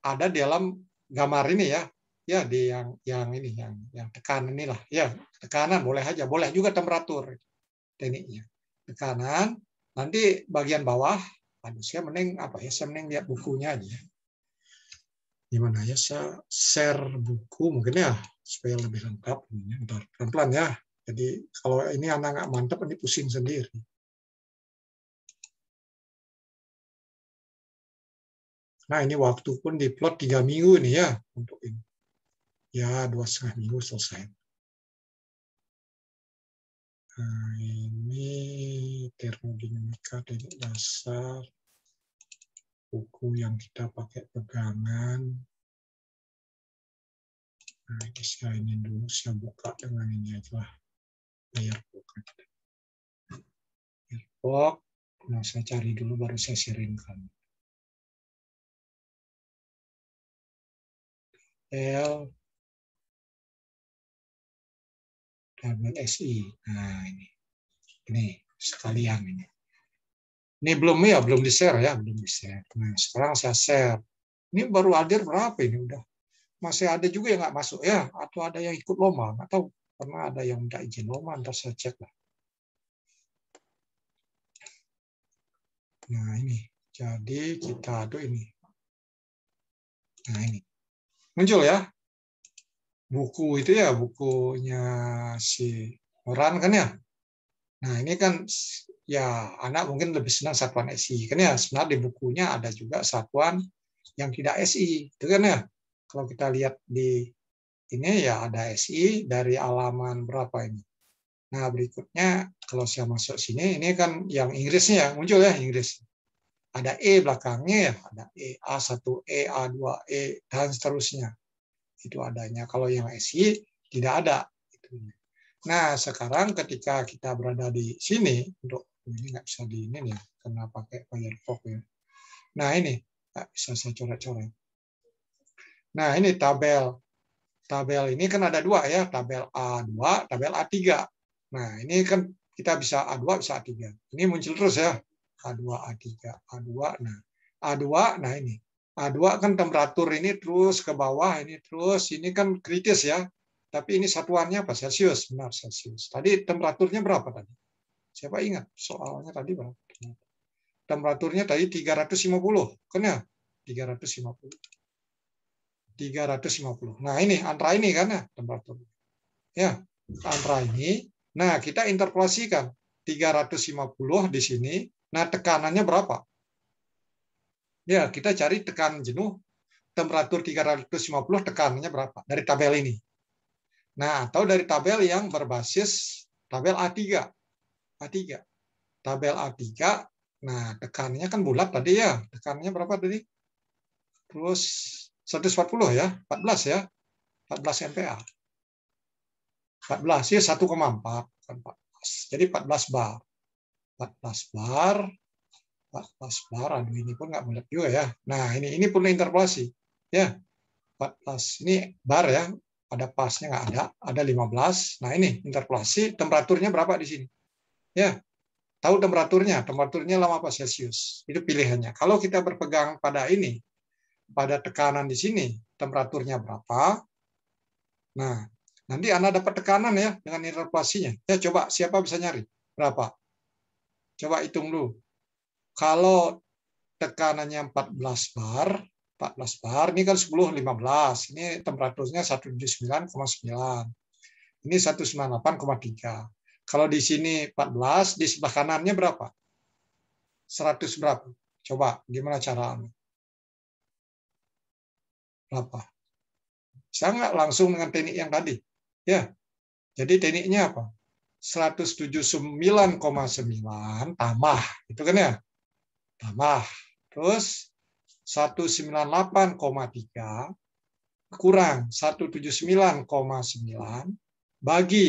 ada di dalam gambar ini ya ya di yang yang ini yang yang tekan inilah ya tekanan boleh aja boleh juga temperatur tekniknya tekanan nanti bagian bawah manusia mending apa ya saya mending lihat bukunya aja gimana ya saya share buku mungkin ya supaya lebih lengkap ntar pelan-pelan ya jadi kalau ini anak nggak mantap ini pusing sendiri nah ini waktu pun diplot tiga minggu nih ya untuk ini ya dua setengah minggu selesai nah, ini termodinamika dasar buku yang kita pakai pegangan. Nah, ini saya ini dulu, saya buka dengan ini aja lah. Layar buka. Airbox. Nah, saya cari dulu, baru saya siringkan. L double SI. Nah, ini. Ini sekalian ini. Ini belum ya, belum di-share ya, belum di-share. Nah, sekarang saya share. Ini baru hadir berapa ini udah? Masih ada juga yang nggak masuk ya, atau ada yang ikut lomba, atau Pernah ada yang minta izin lomba, ntar saya cek lah. Nah ini, jadi kita aduk ini. Nah ini, muncul ya. Buku itu ya, bukunya si Moran kan ya. Nah ini kan ya anak mungkin lebih senang satuan SI. Karena ya sebenarnya di bukunya ada juga satuan yang tidak SI. Itu kan ya. Kalau kita lihat di ini ya ada SI dari alaman berapa ini. Nah, berikutnya kalau saya masuk sini ini kan yang Inggrisnya yang muncul ya Inggris. Ada E belakangnya ya, ada E A1E, A2E dan seterusnya. Itu adanya. Kalau yang SI tidak ada Nah, sekarang ketika kita berada di sini untuk ini nggak bisa di ini ya karena pakai Firefox ya. Nah ini nggak bisa saya coret-coret. Nah ini tabel tabel ini kan ada dua ya tabel A2, tabel A3. Nah ini kan kita bisa A2 bisa A3. Ini muncul terus ya A2, A3, A2. Nah A2, nah ini A2 kan temperatur ini terus ke bawah, ini terus, ini kan kritis ya. Tapi ini satuannya apa? Celsius, benar Celsius. Tadi temperaturnya berapa tadi? Siapa ingat soalnya tadi berapa? Temperaturnya tadi 350, kan ya? 350. 350. Nah ini antara ini kan ya temperatur. Ya, antara ini. Nah kita interpolasikan 350 di sini. Nah tekanannya berapa? Ya kita cari tekan jenuh temperatur 350 tekanannya berapa dari tabel ini. Nah, atau dari tabel yang berbasis tabel A3. A3. Tabel A3, nah tekannya kan bulat tadi ya. Tekannya berapa tadi? Plus 140 ya, 14 ya. 14 MPa. 14 ya 1,4 bukan 14. Jadi 14 bar. 14 bar 14 bar. Aduh ini pun nggak bulat juga ya. Nah, ini ini pun interpolasi. Ya. 14 ini bar ya. Ada pasnya nggak ada, ada 15. Nah, ini interpolasi temperaturnya berapa di sini? Ya, tahu temperaturnya. Temperaturnya lama apa Celcius. Itu pilihannya. Kalau kita berpegang pada ini, pada tekanan di sini, temperaturnya berapa. Nah, nanti Anda dapat tekanan ya dengan interpolasinya. Ya, coba siapa bisa nyari? Berapa? Coba hitung dulu. Kalau tekanannya 14 bar, 14 bar, ini kan 10, 15. Ini temperaturnya 179,9. Ini 198,3. Kalau di sini 14, di sebelah kanannya berapa? 100 berapa? Coba, gimana cara anu? Berapa? Bisa nggak langsung dengan teknik yang tadi? Ya, jadi tekniknya apa? 179,9 tambah, itu kan ya? Tambah. Terus 198,3 kurang 179,9 bagi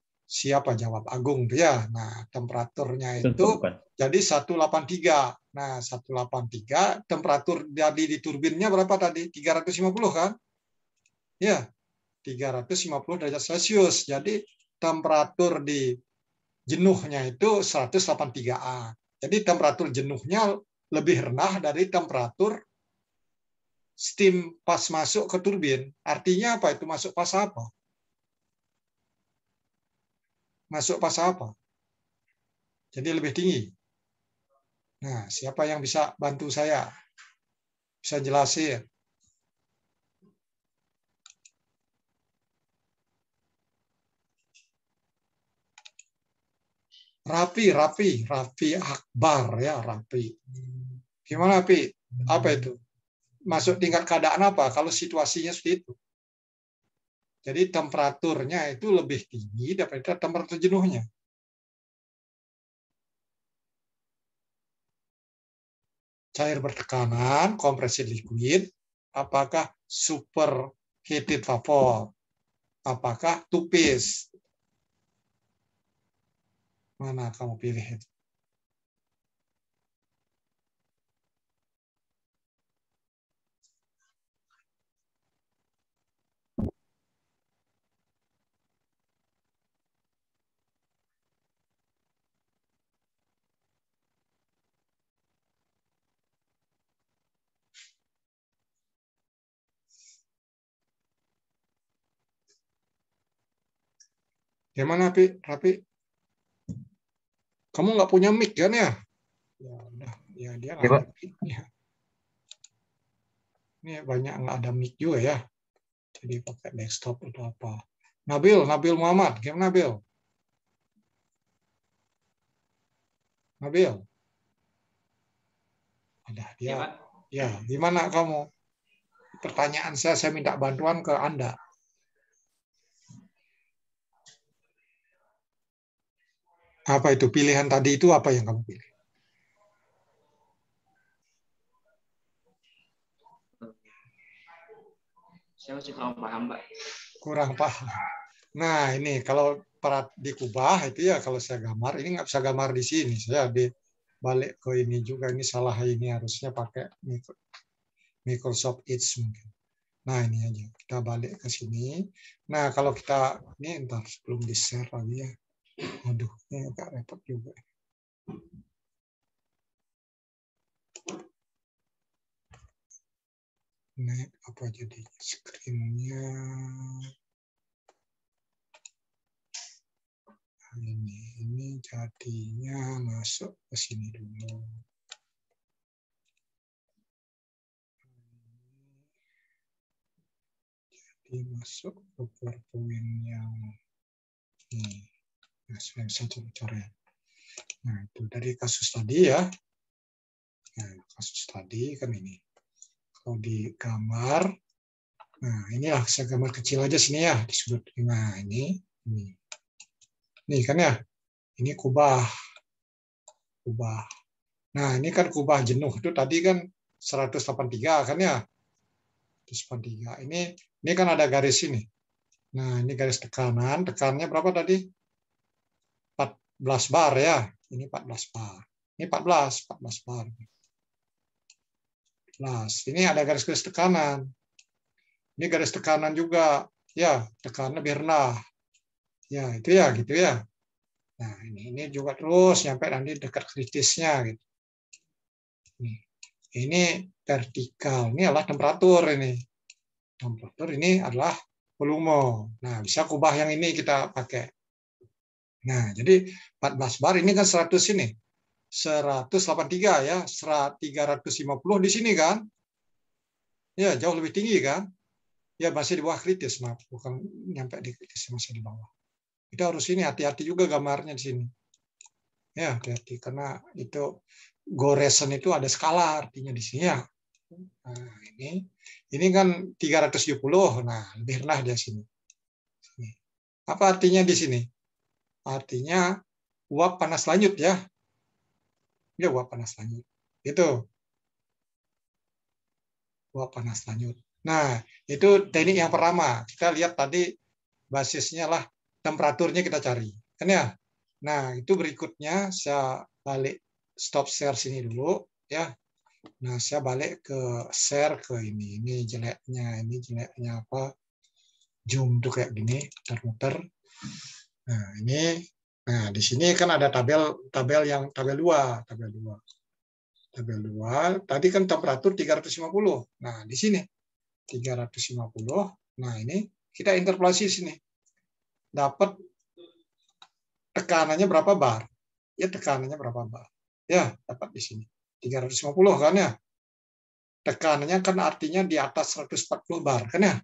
siapa jawab Agung ya. Nah, temperaturnya itu Tentukan. jadi 183. Nah, 183 temperatur jadi di turbinnya berapa tadi? 350 kan? Ya. 350 derajat Celcius. Jadi temperatur di jenuhnya itu 183A. Jadi temperatur jenuhnya lebih rendah dari temperatur steam pas masuk ke turbin. Artinya apa itu masuk pas apa? masuk pasal apa. Jadi lebih tinggi. Nah, siapa yang bisa bantu saya? Bisa jelasin. Rapi, Rapi, Rapi Akbar ya, Rapi. Gimana, Pi? Apa itu? Masuk tingkat keadaan apa kalau situasinya seperti itu? Jadi temperaturnya itu lebih tinggi daripada temperatur jenuhnya. Cair bertekanan, kompresi liquid, apakah super heated vapor? Apakah tupis? Mana kamu pilih itu? Gimana, ya mana, Pi? Rapi? Kamu nggak punya mic kan ya? Ya udah, ya dia nggak iya, ya, ada mic-nya. Ini banyak nggak ada mic juga ya. Jadi pakai desktop atau apa. Nabil, Nabil Muhammad, gimana Nabil? Nabil? Ada dia. Iya, ya, ya, di kamu? Pertanyaan saya, saya minta bantuan ke Anda. Apa itu pilihan tadi itu apa yang kamu pilih? Saya masih kurang paham, Pak. Kurang paham. Nah, ini kalau perat dikubah itu ya kalau saya gambar, ini nggak bisa gambar di sini. Saya di balik ke ini juga. Ini salah ini harusnya pakai Microsoft Edge mungkin. Nah, ini aja. Kita balik ke sini. Nah, kalau kita ini entar sebelum di-share lagi ya. Aduh, ini agak repot juga. Naik apa jadi screennya? nya ini, ini jadinya masuk ke sini dulu. Jadi masuk ke PowerPoint yang ini satu territorial. Ya. Nah, itu dari kasus tadi ya. Nah, kasus tadi kan ini. Kalau di gambar, nah ini ya, saya gambar kecil aja sini ya, disebut sudut. Nah, ini. Ini, ini kan ya, ini kubah. Kubah. Nah, ini kan kubah jenuh. Itu tadi kan 183 kan ya. 183. Ini ini kan ada garis ini. Nah, ini garis tekanan. Tekannya berapa tadi? 14 bar ya. Ini 14 bar. Ini 14, 14 bar. 14. Ini ada garis-garis tekanan. Ini garis tekanan juga. Ya, tekanan lebih rendah. Ya, itu ya, gitu ya. Nah, ini, ini juga terus sampai nanti dekat kritisnya. Gitu. Ini, ini vertikal. Ini adalah temperatur ini. Temperatur ini adalah volume. Nah, bisa kubah yang ini kita pakai. Nah, jadi 14 bar ini kan 100 sini. 183 ya, 350 di sini kan. Ya, jauh lebih tinggi kan. Ya, masih di bawah kritis, maaf. Bukan nyampe di kritis, masih di bawah. Kita harus ini hati-hati juga gambarnya di sini. Ya, hati-hati. Karena itu goresan itu ada skala artinya di sini ya. Nah, ini ini kan 370. Nah, lebih rendah di sini. Apa artinya di sini? Artinya uap panas lanjut ya. Ya uap panas lanjut. itu Uap panas lanjut. Nah, itu teknik yang pertama. Kita lihat tadi basisnya lah temperaturnya kita cari. Kan ya? Nah, itu berikutnya saya balik stop share sini dulu ya. Nah, saya balik ke share ke ini. Ini jeleknya, ini jeleknya apa? Zoom tuh kayak gini, muter-muter. Nah, ini nah di sini kan ada tabel tabel yang tabel 2, tabel 2. Tabel 2 tadi kan temperatur 350. Nah, di sini 350. Nah, ini kita interpolasi sini. Dapat tekanannya berapa bar? Ya, tekanannya berapa bar? Ya, dapat di sini. 350 kan ya? Tekanannya kan artinya di atas 140 bar kan ya?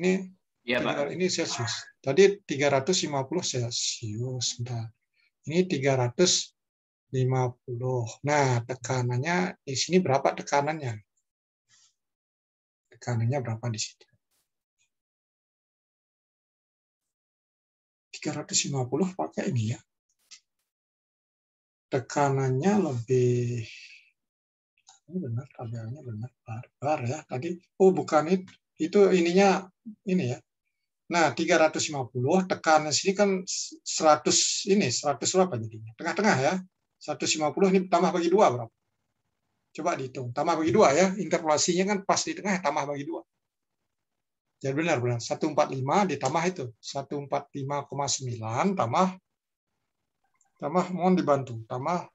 Ini Ya, Pak. Ini Celsius. Tadi 350 Celsius. Bentar. Ini 350. Nah, tekanannya di sini berapa tekanannya? Tekanannya berapa di sini? 350 pakai ini ya. Tekanannya lebih ini benar tabelnya benar bar, bar ya tadi oh bukan itu itu ininya ini ya Nah, 350 tekanan sini kan 100 ini 100 berapa jadinya? Tengah-tengah ya. 150 ini tambah bagi dua berapa? Coba dihitung. Tambah bagi dua ya. Interpolasinya kan pas di tengah tambah bagi dua. Jadi benar benar 145 ditambah itu 145,9 tambah tambah mohon dibantu tambah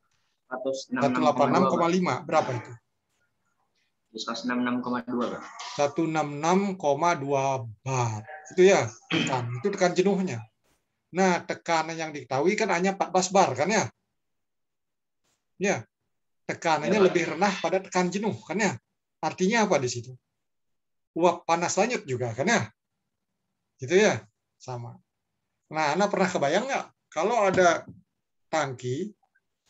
186,5 berapa itu? 166,2 bar. 166,2 bar. Itu ya, tekan. Itu tekan jenuhnya. Nah, tekanan yang diketahui kan hanya 14 bar, kan ya? Ya, tekanannya ya, lebih rendah pada tekan jenuh, kan ya? Artinya apa di situ? Uap panas lanjut juga, kan ya? Gitu ya, sama. Nah, Anda pernah kebayang nggak kalau ada tangki,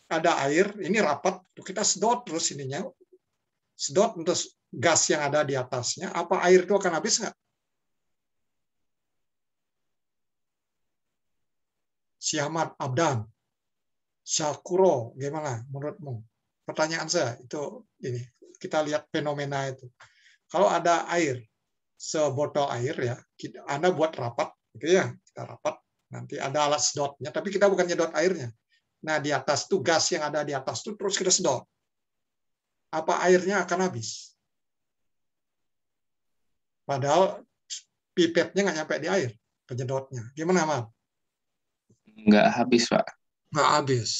ada air, ini rapat, kita sedot terus ininya, sedot untuk gas yang ada di atasnya, apa air itu akan habis nggak? si Ahmad Abdan, Syakuro, gimana menurutmu? Pertanyaan saya itu ini, kita lihat fenomena itu. Kalau ada air, sebotol air ya, kita, Anda buat rapat, gitu ya, kita rapat, nanti ada alat sedotnya, tapi kita bukan nyedot airnya. Nah, di atas tuh gas yang ada di atas tuh terus kita sedot. Apa airnya akan habis? Padahal pipetnya nggak nyampe di air, penyedotnya. Gimana, Mal? Nggak habis, Pak. Nggak habis.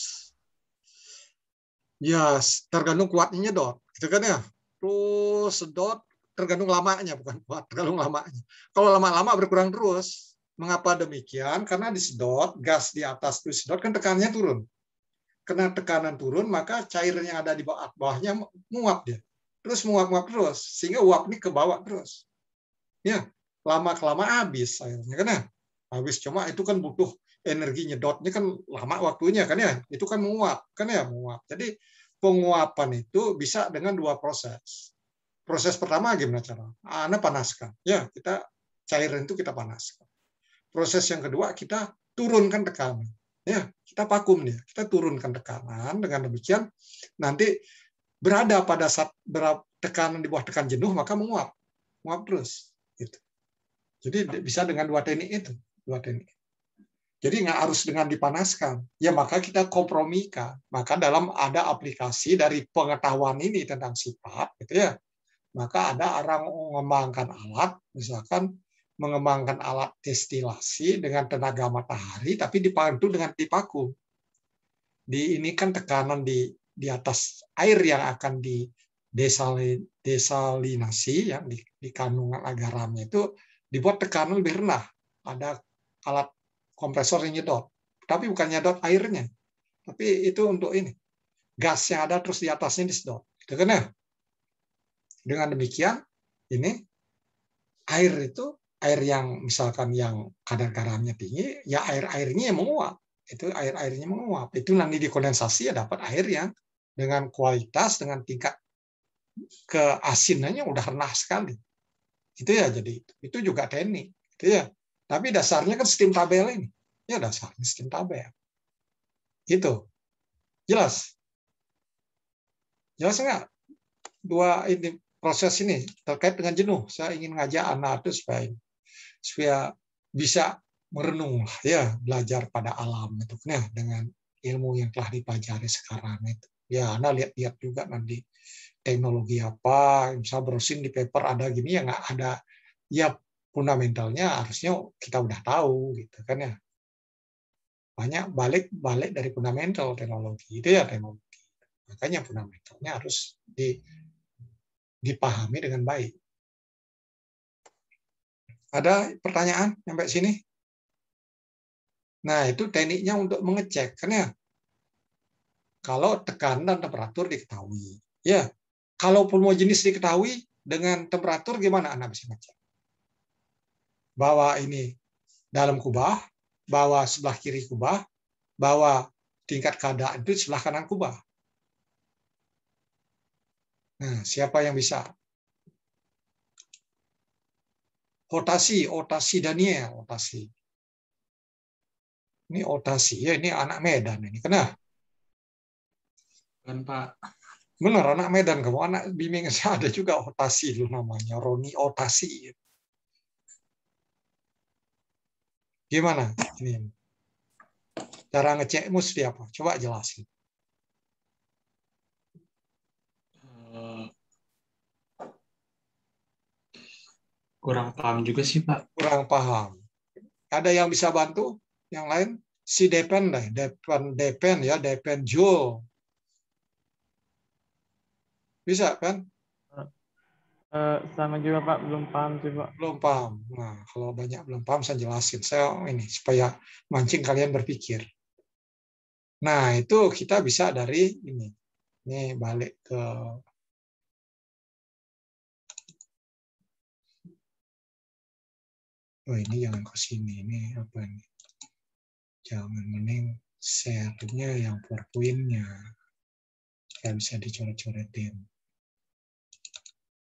Ya, tergantung kuatnya dot. Gitu kan ya? Terus sedot tergantung lamanya, bukan kuat, tergantung lamanya. Kalau lama-lama berkurang terus. Mengapa demikian? Karena di disedot, gas di atas itu sedot, kan tekanannya turun. Karena tekanan turun, maka cairan yang ada di bawah, bawahnya menguap dia. Terus menguap-nguap terus, sehingga uap ini ke bawah terus. Ya, lama kelama habis airnya karena ya? Habis cuma itu kan butuh Energi nyedotnya kan lama waktunya kan ya itu kan menguap kan ya menguap jadi penguapan itu bisa dengan dua proses proses pertama gimana cara ah, anda panaskan ya kita cairan itu kita panaskan proses yang kedua kita turunkan tekanan ya kita vakum nih. kita turunkan tekanan dengan demikian nanti berada pada saat tekanan di bawah tekan jenuh maka menguap menguap terus gitu jadi bisa dengan dua teknik itu dua teknik jadi nggak harus dengan dipanaskan. Ya maka kita kompromikan. Maka dalam ada aplikasi dari pengetahuan ini tentang sifat, gitu ya. Maka ada orang mengembangkan alat, misalkan mengembangkan alat destilasi dengan tenaga matahari, tapi dipandu dengan tipaku. Di ini kan tekanan di di atas air yang akan di desalinasi yang di, di kandungan agaramnya itu dibuat tekanan lebih rendah. Ada alat kompresor yang nyedot. Tapi bukan nyedot airnya. Tapi itu untuk ini. Gas yang ada terus di atasnya disedot. Dengar? Gitu kan, dengan demikian, ini air itu air yang misalkan yang kadar garamnya tinggi, ya air-airnya yang menguap. Itu air-airnya menguap. Itu nanti dikondensasi ya dapat air yang dengan kualitas, dengan tingkat keasinannya udah renah sekali. Itu ya jadi itu juga teknik. Itu ya tapi dasarnya kan sistem tabel ini. Ya dasarnya sistem tabel. Itu. Jelas? Jelas enggak? Dua ini proses ini terkait dengan jenuh. Saya ingin ngajak anak itu supaya supaya bisa merenung ya belajar pada alam itu nah dengan ilmu yang telah dipelajari sekarang itu ya anak lihat-lihat juga nanti teknologi apa bisa browsing di paper ada gini ya nggak ada ya fundamentalnya harusnya kita udah tahu gitu kan ya banyak balik-balik dari fundamental teknologi itu ya teknologi makanya fundamentalnya harus di, dipahami dengan baik ada pertanyaan sampai sini nah itu tekniknya untuk mengecek kan ya kalau tekanan dan temperatur diketahui ya kalau jenis diketahui dengan temperatur gimana anak bisa ngecek Bawa ini dalam kubah, bawa sebelah kiri kubah, bawa tingkat kada itu sebelah kanan kubah. Nah, siapa yang bisa? Otasi, Otasi Daniel, Otasi. Ini Otasi, ya ini anak Medan ini. Kenal? Bukan Pak. Benar, anak Medan kamu, anak bimbingan saya ada juga Otasi dulu namanya, Roni Otasi. Gimana ini? Cara ngecek setiap apa? Coba jelasin. Eh, kurang paham juga sih, Pak. Kurang paham. Ada yang bisa bantu? Yang lain? Si Depen deh. Depen, Depen ya. Depen jo Bisa kan? Eh, sama juga Pak, belum paham sih Pak. Belum paham. Nah, kalau banyak belum paham saya jelasin. Saya ini supaya mancing kalian berpikir. Nah, itu kita bisa dari ini. Ini balik ke Oh, ini jangan ke sini. Ini apa ini? Jangan mending share-nya yang PowerPoint-nya. bisa dicoret-coretin.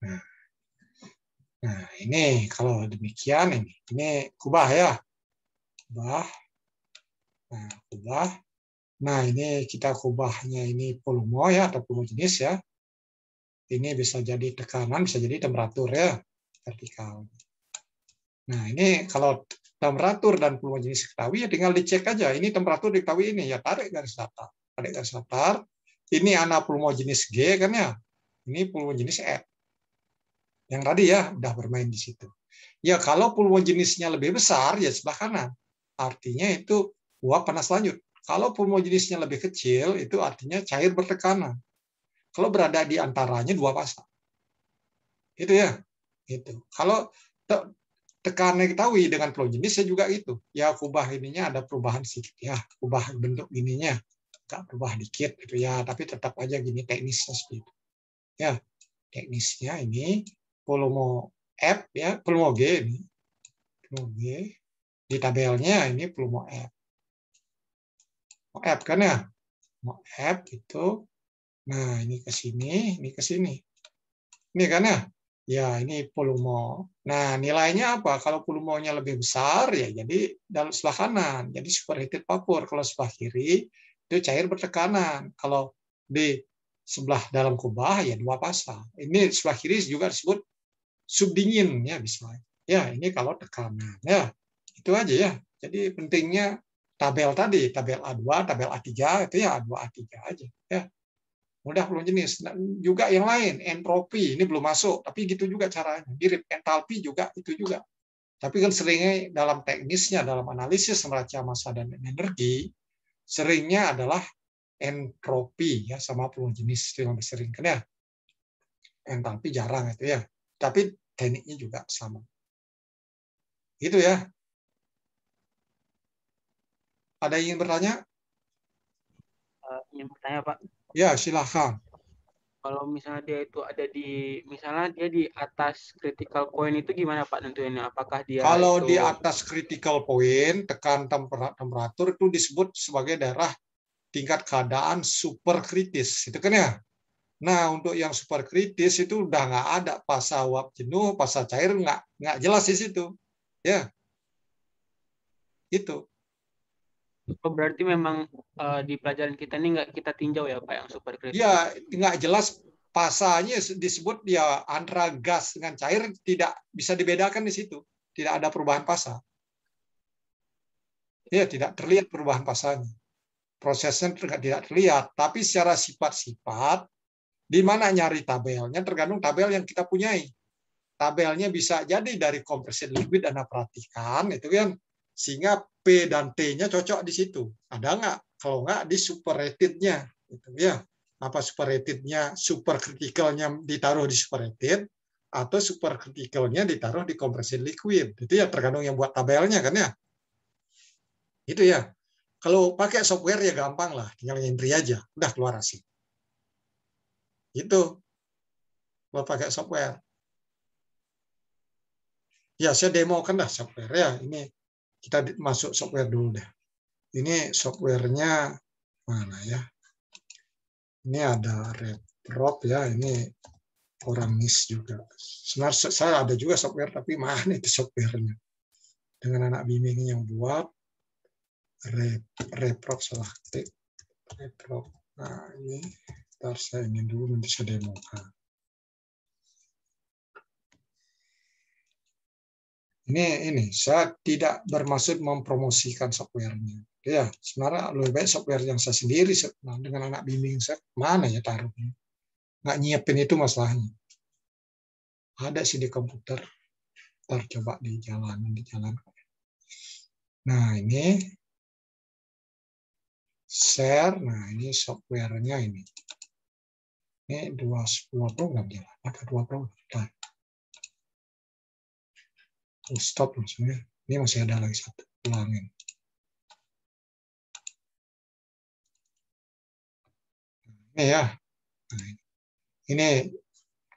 Nah. Nah, ini kalau demikian ini, ini kubah ya. Kubah. Nah, kubah. Nah, ini kita kubahnya ini volume ya, atau volume jenis ya. Ini bisa jadi tekanan, bisa jadi temperatur ya, vertikal. Nah, ini kalau temperatur dan volume jenis diketahui, ya tinggal dicek aja. Ini temperatur diketahui ini, ya tarik garis datar. Tarik garis datar. Ini anak volume jenis G kan ya. Ini volume jenis F. E. Yang tadi ya udah bermain di situ. Ya kalau pulmon jenisnya lebih besar ya sebelah kanan. Artinya itu uap panas lanjut. Kalau pulmon jenisnya lebih kecil itu artinya cair bertekanan. Kalau berada di antaranya dua pasang. Itu ya. Itu. Kalau te tekanan ketahui dengan pulmon jenisnya juga itu. Ya kubah ininya ada perubahan sedikit ya. Kubah bentuk ininya agak berubah dikit gitu ya, tapi tetap aja gini teknisnya seperti itu. Ya, teknisnya ini volume F ya, volume G ini. Volume G di tabelnya ini volume F. Volume F kan ya? Volume F itu nah ini ke sini, ini ke sini. Ini kan ya? Ya, ini volume. Nah, nilainya apa? Kalau volumenya lebih besar ya jadi dalam sebelah kanan. Jadi superheated vapor. Kalau sebelah kiri itu cair bertekanan. Kalau di sebelah dalam kubah ya dua pasang. Ini sebelah kiri juga disebut subdingin ya Bismillah. Ya, ini kalau tekanan. Ya, itu aja ya. Jadi pentingnya tabel tadi, tabel A2, tabel A3 itu ya A2 A3 aja ya. Mudah belum jenis. Nah, juga yang lain, entropi ini belum masuk, tapi gitu juga caranya. Mirip entalpi juga itu juga. Tapi kan seringnya dalam teknisnya, dalam analisis neraca massa dan energi, seringnya adalah entropi ya sama peluang jenis itu yang sering kan ya. Entalpi jarang itu ya tapi tekniknya juga sama. Gitu ya. Ada yang ingin bertanya? Yang eh, bertanya Pak. Ya silahkan. Kalau misalnya dia itu ada di, misalnya dia di atas critical point itu gimana Pak tentunya? Apakah dia Kalau itu... di atas critical point, tekan temperatur itu disebut sebagai daerah tingkat keadaan super kritis. Itu kan ya? Nah, untuk yang super kritis itu udah nggak ada pasal uap jenuh, pasal cair nggak nggak jelas di situ. Ya. Itu. Oh, berarti memang uh, di pelajaran kita ini nggak kita tinjau ya Pak yang super kritis. Ya, nggak jelas pasalnya disebut ya antara gas dengan cair tidak bisa dibedakan di situ. Tidak ada perubahan pasal. Ya, tidak terlihat perubahan pasalnya. Prosesnya tidak terlihat, tapi secara sifat-sifat di mana nyari tabelnya? Tergantung tabel yang kita punyai. Tabelnya bisa jadi dari kompresi liquid Anda perhatikan, itu kan sehingga P dan T-nya cocok di situ. Ada nggak? Kalau nggak di superrated-nya itu ya. Apa super superkritikalnya ditaruh di superrated, atau super superkritikalnya ditaruh di kompresi liquid. Itu ya tergantung yang buat tabelnya kan ya. Itu ya. Kalau pakai software ya gampang lah, tinggal ngintri aja, udah keluar hasil. Gitu. Kalau pakai software. Ya, saya demo kan dah software ya. Ini kita masuk software dulu deh. Ini softwarenya mana ya? Ini ada Reprop ya. Ini orang miss juga. Sebenarnya saya ada juga software, tapi mana itu softwarenya? Dengan anak bimbing yang buat, reprop salah ketik. Reprop. Nah, ini Ntar saya ingin dulu nanti saya demo Ini, ini saya tidak bermaksud mempromosikan softwarenya. Ya, sebenarnya lebih baik software yang saya sendiri nah, dengan anak bimbing saya mana ya taruhnya. Nggak nyiapin itu masalahnya. Ada sih di komputer. Ntar coba di jalan, di jalan. Nah, ini share. Nah, ini softwarenya ini. Ini dua nggak program. Maka dua program. Nah. Stop maksudnya. Ini masih ada lagi satu. Ulangin. Ya. Nah, ini ya. Ini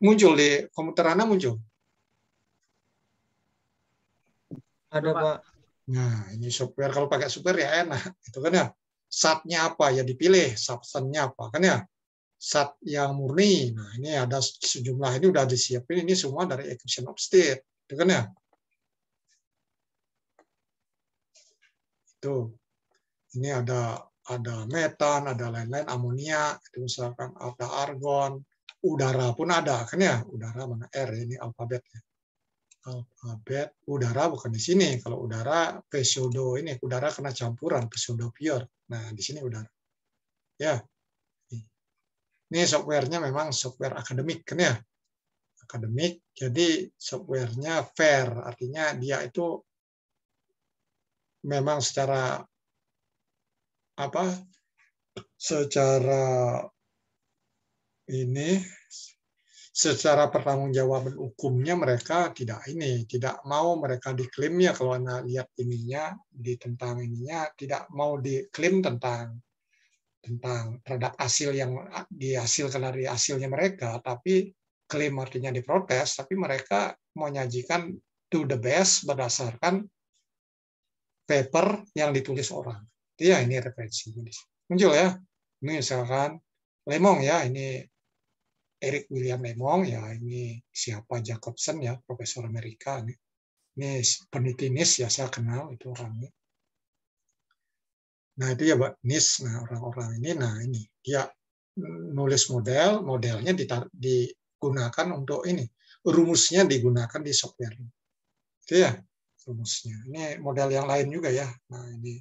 muncul di komputer Anda muncul. Ada Pak. Nah, ini software kalau pakai software ya enak, itu kan ya. Satnya apa ya dipilih, substannya apa kan ya. Sat yang murni. Nah, ini ada sejumlah ini sudah disiapin ini semua dari equation of state, itu kan ya? Itu. Ini ada ada metan, ada lain-lain, amonia, itu misalkan ada argon, udara pun ada kan ya? Udara mana R ini alfabetnya alfabet udara bukan di sini. Kalau udara pseudo ini udara kena campuran pseudo pure. Nah, di sini udara. Ya. Ini softwarenya memang software akademik kan ya. Akademik, jadi softwarenya fair, artinya dia itu memang secara apa? Secara ini secara pertanggungjawaban hukumnya mereka tidak ini tidak mau mereka diklaimnya kalau anda lihat ininya di tentang ininya tidak mau diklaim tentang tentang terhadap hasil yang dihasilkan dari hasilnya mereka, tapi klaim artinya diprotes, tapi mereka menyajikan to the best berdasarkan paper yang ditulis orang. Iya, ini referensi. Muncul ya. Ini misalkan Lemong ya, ini Eric William Lemong ya, ini siapa Jacobson ya, profesor Amerika ini. Ini penitinis ya saya kenal itu orangnya. Nah itu ya Pak Nis, nah orang-orang ini, nah ini dia nulis model, modelnya digunakan untuk ini, rumusnya digunakan di software. Itu ya rumusnya. Ini model yang lain juga ya. Nah ini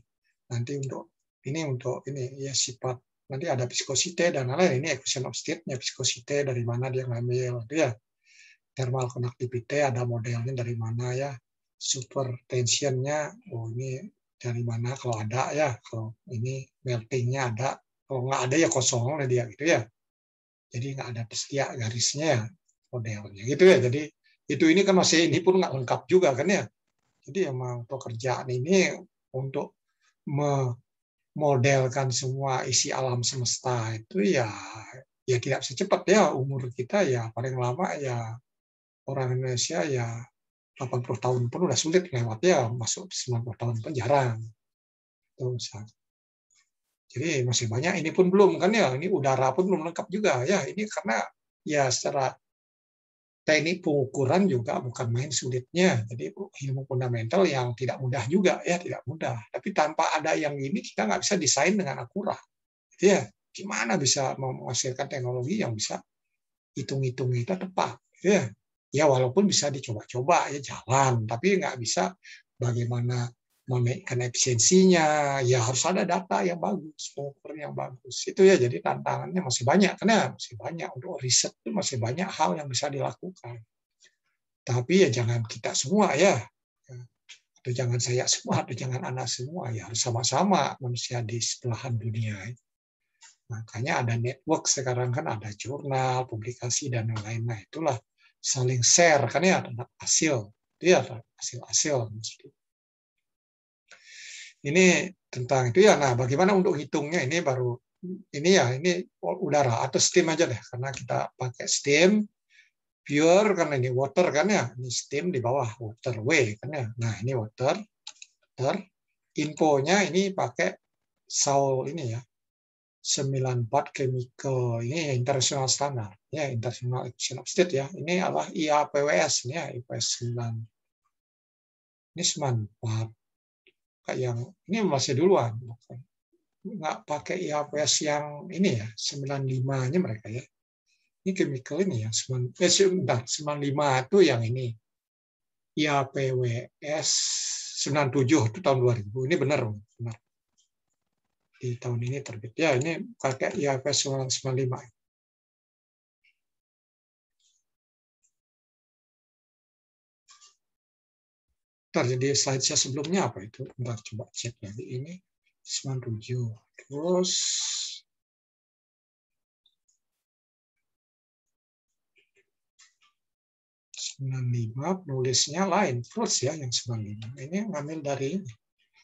nanti untuk ini untuk ini ya sifat nanti ada viskosite dan lain-lain ini equation of state-nya viskosite dari mana dia ngambil itu ya thermal conductivity ada modelnya dari mana ya super tensionnya oh ini dari mana kalau ada ya kalau ini meltingnya ada kalau nggak ada ya kosong lah dia gitu ya jadi nggak ada pestia garisnya ya, modelnya gitu ya jadi itu ini kan masih ini pun nggak lengkap juga kan ya jadi emang pekerjaan ini untuk memodelkan semua isi alam semesta itu ya ya tidak secepat ya umur kita ya paling lama ya orang Indonesia ya 80 tahun pun udah sulit lewat ya masuk 90 tahun penjara. Itu Jadi masih banyak ini pun belum kan ya, ini udara pun belum lengkap juga ya. Ini karena ya secara teknik pengukuran juga bukan main sulitnya. Jadi ilmu fundamental yang tidak mudah juga ya, tidak mudah. Tapi tanpa ada yang ini kita nggak bisa desain dengan akurat. Gitu ya, gimana bisa menghasilkan teknologi yang bisa hitung-hitung kita tepat. Gitu ya, ya walaupun bisa dicoba-coba ya jalan tapi nggak bisa bagaimana menaikkan efisiensinya ya harus ada data yang bagus pengukuran yang bagus itu ya jadi tantangannya masih banyak karena masih banyak untuk riset itu masih banyak hal yang bisa dilakukan tapi ya jangan kita semua ya atau jangan saya semua atau jangan anak semua ya harus sama-sama manusia di sebelahan dunia makanya ada network sekarang kan ada jurnal publikasi dan lain-lain itulah saling share kan ya tentang hasil dia hasil hasil ini tentang itu ya nah bagaimana untuk hitungnya ini baru ini ya ini udara atau steam aja deh karena kita pakai steam pure karena ini water kan ya ini steam di bawah water way kan ya nah ini water water infonya ini pakai saw ini ya 94 chemical ini internasional standar ya internasional action ya, of state ya ini adalah IAPWS ini ya IPS 9 ini 94 kayak yang ini masih duluan nggak pakai IAPS yang ini ya 95 nya mereka ya ini chemical ini ya 9, eh, 95 itu yang ini IAPWS 97 itu tahun 2000 ini benar benar di tahun ini terbit. Ya, ini pakai ya, IFRS puluh lima jadi slide saya sebelumnya apa itu? Ntar coba cek lagi ini 97. Terus lima penulisnya lain terus ya yang lima ini ngambil dari ini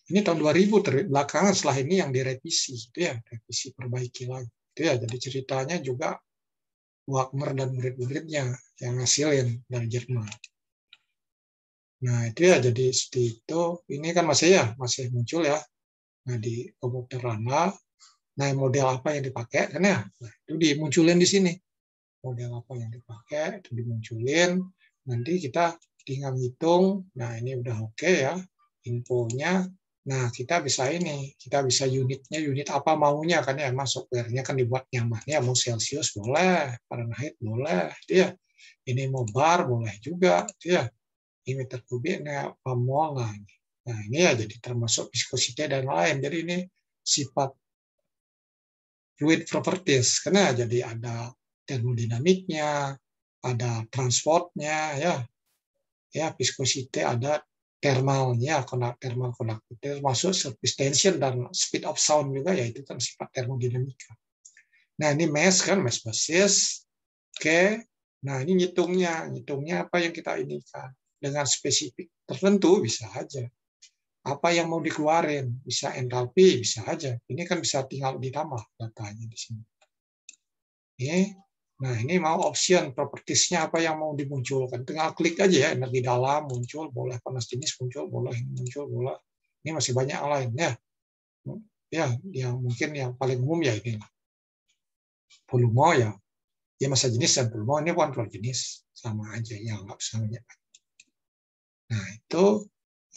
ini tahun 2000 ter belakangan setelah ini yang direvisi, itu ya revisi perbaiki lagi. Itu ya jadi ceritanya juga Wagner dan murid-muridnya yang ngasilin dari Jerman. Nah itu ya jadi seperti itu. Ini kan masih ya masih muncul ya. Nah di komputer Rana, nah model apa yang dipakai kan ya? Nah, itu dimunculin di sini. Model apa yang dipakai itu dimunculin. Nanti kita tinggal ngitung. Nah ini udah oke okay ya infonya Nah, kita bisa ini, kita bisa unitnya, unit apa maunya kan ya, emang softwarenya kan dibuat nyaman. Ya, mau Celsius boleh, Fahrenheit boleh, dia gitu ya. ini mau bar boleh juga, dia gitu ya. ini meter kubik, ini apa mau lagi. Nah, nah, ini ya jadi termasuk viskositas dan lain. Jadi ini sifat fluid properties, karena jadi ada termodinamiknya, ada transportnya, ya, ya viskositas ada thermalnya thermal conductivity termasuk surface tension dan speed of sound juga yaitu itu kan sifat termodinamika. Nah ini mass kan mass basis, oke. Nah ini ngitungnya, ngitungnya apa yang kita ini kan dengan spesifik tertentu bisa aja. Apa yang mau dikeluarin bisa entalpi bisa aja. Ini kan bisa tinggal ditambah datanya di sini. Oke. Nah, ini mau option propertiesnya apa yang mau dimunculkan. Tinggal klik aja ya, energi dalam muncul, boleh panas jenis muncul, boleh muncul, boleh ini masih banyak lain ya. Ya, yang mungkin yang paling umum ya ini Volume ya, ya masa jenis dan volume ini kontrol jenis sama aja ya nggak usah banyak. Nah itu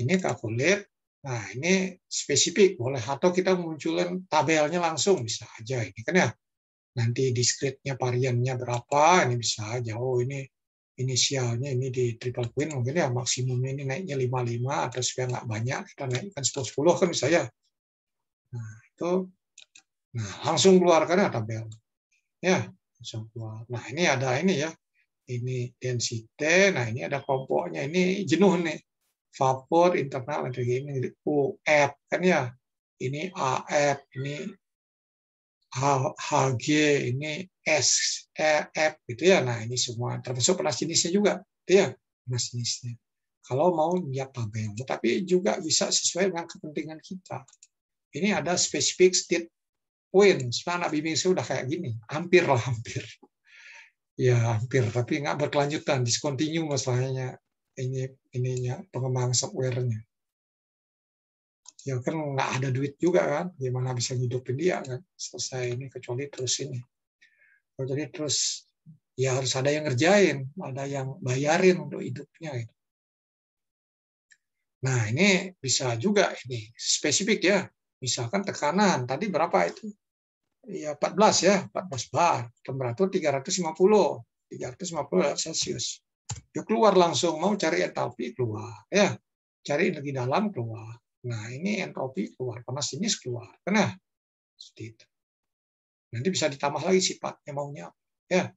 ini kalkulir. Nah ini spesifik boleh atau kita munculkan tabelnya langsung bisa aja ini kan ya nanti diskritnya variannya berapa, ini bisa jauh, oh, ini inisialnya ini di triple queen, mungkin ya maksimumnya ini naiknya 55, atau supaya nggak banyak, kita naikkan 10-10 kan bisa ya. Nah, itu nah, langsung keluarkan ya tabel. Ya, langsung keluar. Nah, ini ada ini ya, ini density, nah ini ada kelompoknya, ini jenuh nih. Vapor, internal, energi, ini UF, kan ya. Ini AF, ini HG ini S e, F gitu ya nah ini semua termasuk pernah jenisnya juga gitu ya jenisnya kalau mau lihat tabel tapi juga bisa sesuai dengan kepentingan kita ini ada specific state point sebenarnya anak bimbing saya udah kayak gini hampir lah hampir ya hampir tapi nggak berkelanjutan discontinue masalahnya ini ininya pengembangan softwarenya ya kan nggak ada duit juga kan gimana bisa hidupin dia kan selesai ini kecuali terus ini jadi terus ya harus ada yang ngerjain ada yang bayarin untuk hidupnya gitu nah ini bisa juga ini spesifik ya misalkan tekanan tadi berapa itu ya 14 ya 14 bar temperatur 350 350 celcius ya keluar langsung mau cari entalpi keluar ya cari energi dalam keluar Nah, ini entropi keluar, panas ini keluar. Nah, seperti itu. Nanti bisa ditambah lagi sifatnya maunya Ya.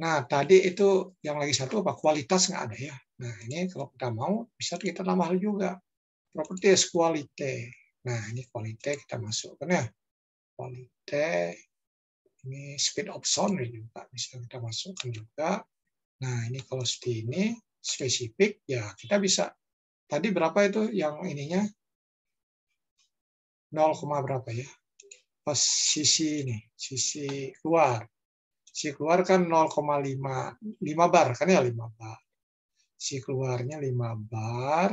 Nah, tadi itu yang lagi satu apa kualitas nggak ada ya. Nah, ini kalau kita mau bisa kita tambah juga. Properties quality. Nah, ini quality kita masukkan ya. Quality ini speed of sound juga bisa kita masukkan juga. Nah, ini kalau seperti ini spesifik ya kita bisa Tadi berapa itu yang ininya? 0, berapa ya? Pas sisi ini, sisi keluar. Si keluar kan 0,5 5 bar kan ya 5 bar. Si keluarnya 5 bar.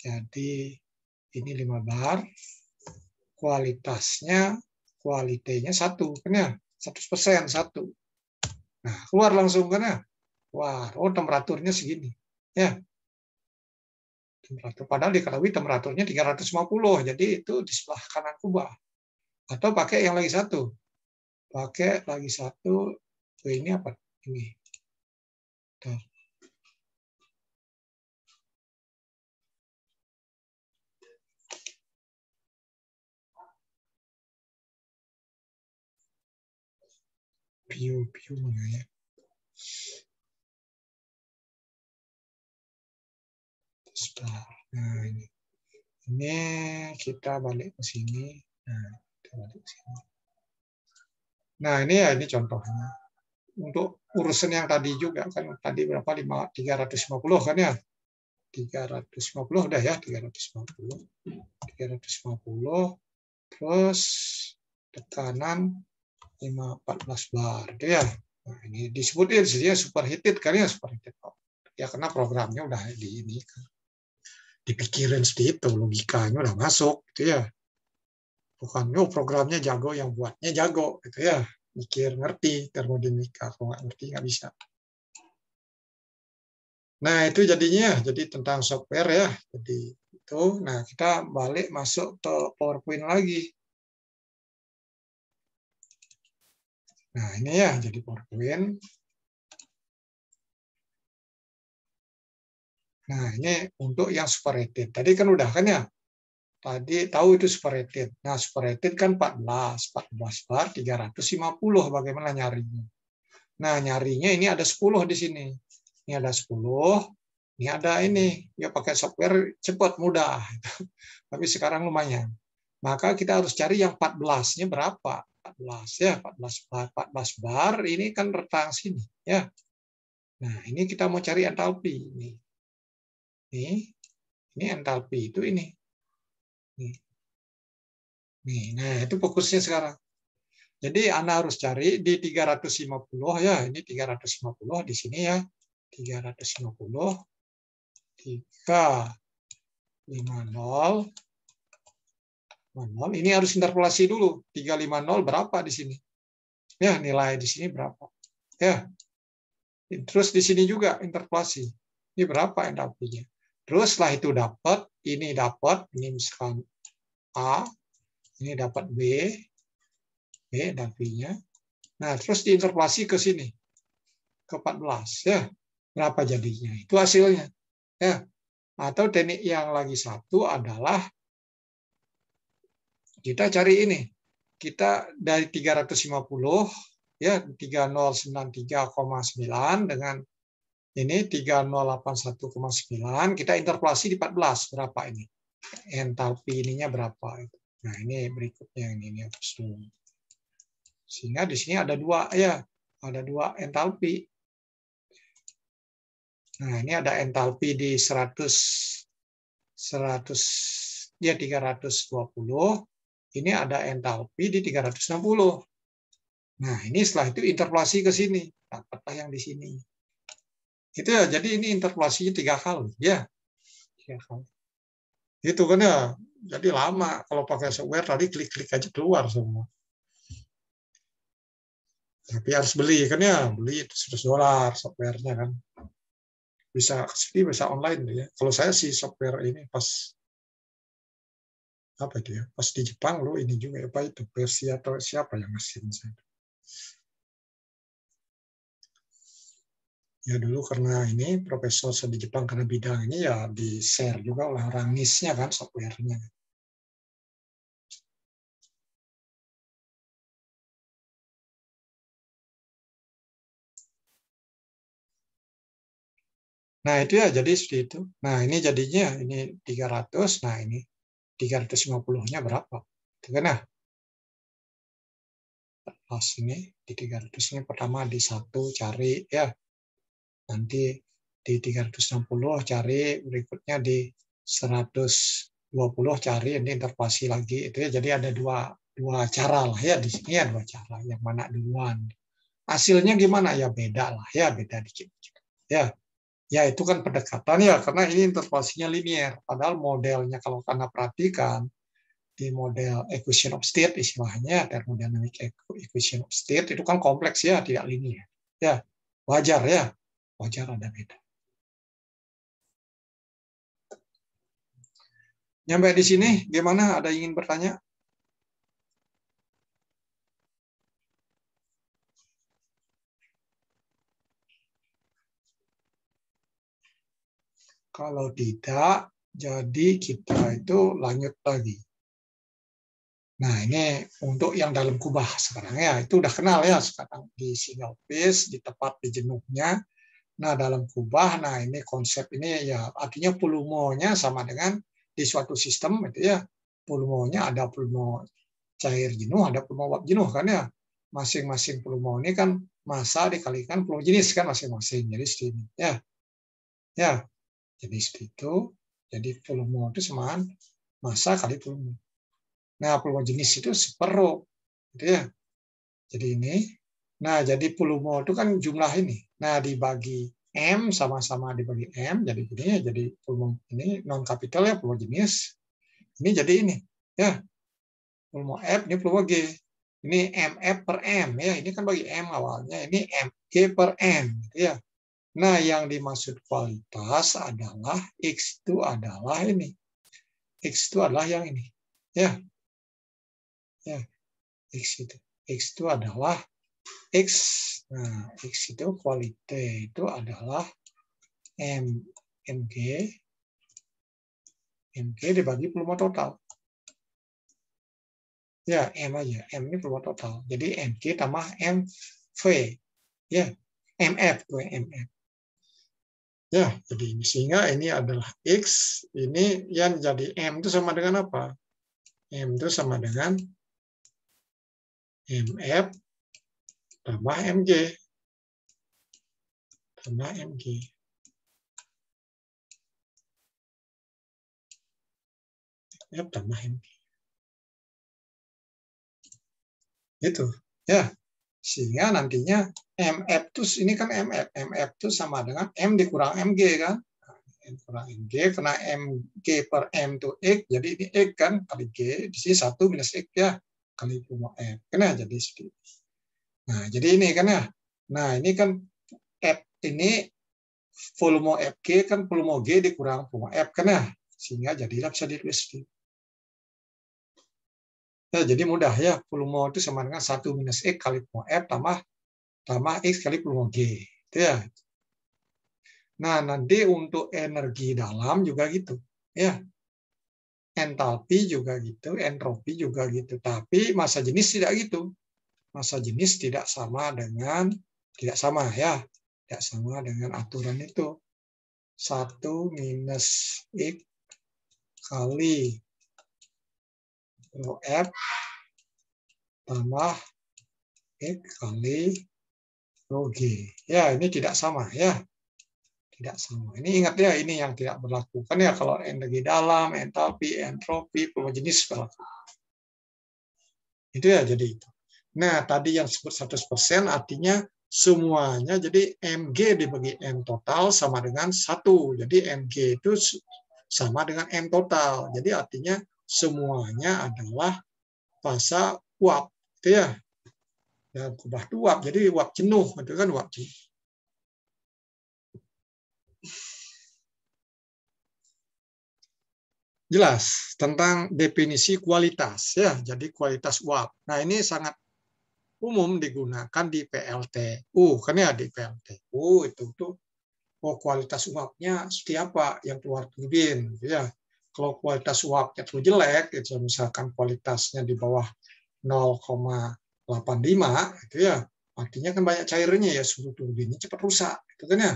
Jadi ini 5 bar. Kualitasnya kualitanya satu, kan ya? 100% satu, Nah, keluar langsung kan ya? Wah, oh temperaturnya segini. Ya temperatur. Padahal diketahui temperaturnya 350, jadi itu di sebelah kanan kubah. Atau pakai yang lagi satu. Pakai lagi satu, ini apa? Ini. Tuh. Piu, piu, ya. semesta. Nah, ini. Ini kita balik ke sini. Nah, kita balik ke sini. Nah, ini ya ini contohnya. Untuk urusan yang tadi juga kan tadi berapa 5 350 kan ya? 350 udah ya 350 350 terus tekanan 514 bar gitu ya nah, ini disebutnya di sini ya, superheated kan ya superheated ya karena programnya udah di ini kan dipikirin seperti itu logikanya udah masuk gitu ya bukan yo oh, programnya jago yang buatnya jago gitu ya mikir ngerti termodinamika kalau nggak ngerti nggak bisa nah itu jadinya jadi tentang software ya jadi itu nah kita balik masuk ke powerpoint lagi nah ini ya jadi powerpoint Nah, ini untuk yang separated. Tadi kan udah kan ya? Tadi tahu itu separated. Nah, separated kan 14, 14 bar 350 bagaimana nyarinya. Nah, nyarinya ini ada 10 di sini. Ini ada 10, ini ada ini. Ya pakai software cepat, mudah. Tapi sekarang lumayan. Maka kita harus cari yang 14-nya berapa? 14 ya, 14 bar, 14 bar ini kan rentang sini ya. Nah, ini kita mau cari entalpi ini nih ini entalpi itu ini nih, nah itu fokusnya sekarang jadi anda harus cari di 350 ya ini 350 di sini ya 350 350 0 ini harus interpolasi dulu 350 berapa di sini ya nilai di sini berapa ya terus di sini juga interpolasi ini berapa entalpinya Terus setelah itu dapat, ini dapat, ini misalkan A, ini dapat B, B dan b nya Nah, terus diinterpolasi ke sini, ke 14. ya Berapa jadinya? Itu hasilnya. ya Atau teknik yang lagi satu adalah kita cari ini. Kita dari 350, ya 3093,9 dengan ini 3081,9. Kita interpolasi di 14. Berapa ini? Entalpi ininya berapa? Nah, ini berikutnya. Ini, ini Sehingga di sini ada dua, ya. Ada dua entalpi. Nah, ini ada entalpi di 100, 100 dia ya 320. Ini ada entalpi di 360. Nah, ini setelah itu interpolasi ke sini. Dapatlah yang di sini. Itu ya, jadi ini interpolasinya tiga kali. Ya, tiga kali. Itu kan ya, jadi lama. Kalau pakai software tadi klik-klik aja keluar semua. Tapi harus beli, kan ya, beli seratus dolar softwarenya kan. Bisa kesini, bisa online ya. Kalau saya sih software ini pas apa itu ya, pas di Jepang lo ini juga ya. apa itu Persia atau siapa yang ngasih saya ya dulu karena ini profesor di Jepang karena bidang ini ya di share juga oleh orang nisnya kan softwarenya. Nah itu ya jadi seperti itu. Nah ini jadinya ini 300, nah ini 350-nya berapa? Itu kan ya. Pas ini di 300 ini pertama di satu cari ya Nanti di 360 cari berikutnya di 120 cari ini interpolasi lagi itu ya. Jadi ada dua dua cara lah ya di sini ya dua cara yang mana duluan. Hasilnya gimana ya beda lah ya beda dikit Ya. Ya itu kan pendekatan ya karena ini interpolasinya linier padahal modelnya kalau karena perhatikan di model equation of state istilahnya termodinamik equation of state itu kan kompleks ya tidak linier ya wajar ya wajar ada beda. Nyampe di sini, gimana? Ada yang ingin bertanya? Kalau tidak, jadi kita itu lanjut lagi. Nah, ini untuk yang dalam kubah sekarang ya. Itu udah kenal ya sekarang di single piece, di tempat di jenuhnya. Nah, dalam kubah, nah ini konsep ini ya artinya volumenya sama dengan di suatu sistem itu ya volumenya ada volume cair jenuh, ada volume uap jenuh kan ya. Masing-masing volume ini kan masa dikalikan volume jenis kan masing-masing. Jadi seperti ini ya. Ya. Jadi seperti itu. Jadi volume itu sama masa kali volume. Nah, volume jenis itu separuh. Gitu ya. Jadi ini Nah, jadi volume itu kan jumlah ini. Nah, dibagi M sama-sama dibagi M, jadi ini ya, jadi volume ini non capital ya, volume jenis. Ini jadi ini. Ya. Volume F ini volume G. Ini MF per M ya, ini kan bagi M awalnya, ini MG per M gitu ya. Nah, yang dimaksud kualitas adalah X itu adalah ini. X itu adalah yang ini. Ya. Ya. X itu. X itu adalah X. Nah, X itu kualitas itu adalah M, MG, MG dibagi volume total. Ya, M aja. M ini volume total. Jadi MG tambah MV. Ya, MF. MF. Ya, jadi Sehingga ini adalah X. Ini yang jadi M itu sama dengan apa? M itu sama dengan MF tambah mg tambah mg F tambah mg itu ya sehingga nantinya mf itu ini kan mf mf itu sama dengan m dikurang mg kan nah, m kurang mg karena mg per m itu x jadi ini x kan kali g di sini satu minus x ya kali 0 f kena jadi seperti Nah, jadi ini kan ya. Nah, ini kan F ini volume FG kan volume G dikurang volume F kan ya. Sehingga jadilah bisa ditulis. Ya, jadi mudah ya. Volume itu sama dengan 1 minus X kali volume F tambah tambah X kali volume G. Itu ya. Nah, nanti untuk energi dalam juga gitu. Ya. Entalpi juga gitu, entropi juga gitu. Tapi masa jenis tidak gitu masa jenis tidak sama dengan tidak sama ya tidak sama dengan aturan itu satu minus x kali rho f tambah x kali rho g ya ini tidak sama ya tidak sama ini ingat ya ini yang tidak berlaku kan ya kalau energi dalam entalpi entropi pemajinis berlaku itu ya jadi itu Nah, tadi yang disebut 100% artinya semuanya jadi MG dibagi M total sama dengan 1. Jadi MG itu sama dengan M total. Jadi artinya semuanya adalah fasa uap. Itu ya. Ya, kubah uap. Jadi uap jenuh. Itu kan uap jenuh. Jelas tentang definisi kualitas ya. Jadi kualitas uap. Nah, ini sangat umum digunakan di PLTU. Kan ya di PLTU itu tuh oh kualitas uapnya setiap apa yang keluar turbin gitu ya. Kalau kualitas uapnya terlalu jelek, itu misalkan kualitasnya di bawah 0,85 itu ya. Artinya kan banyak cairnya ya suhu turbinnya cepat rusak itu kan ya.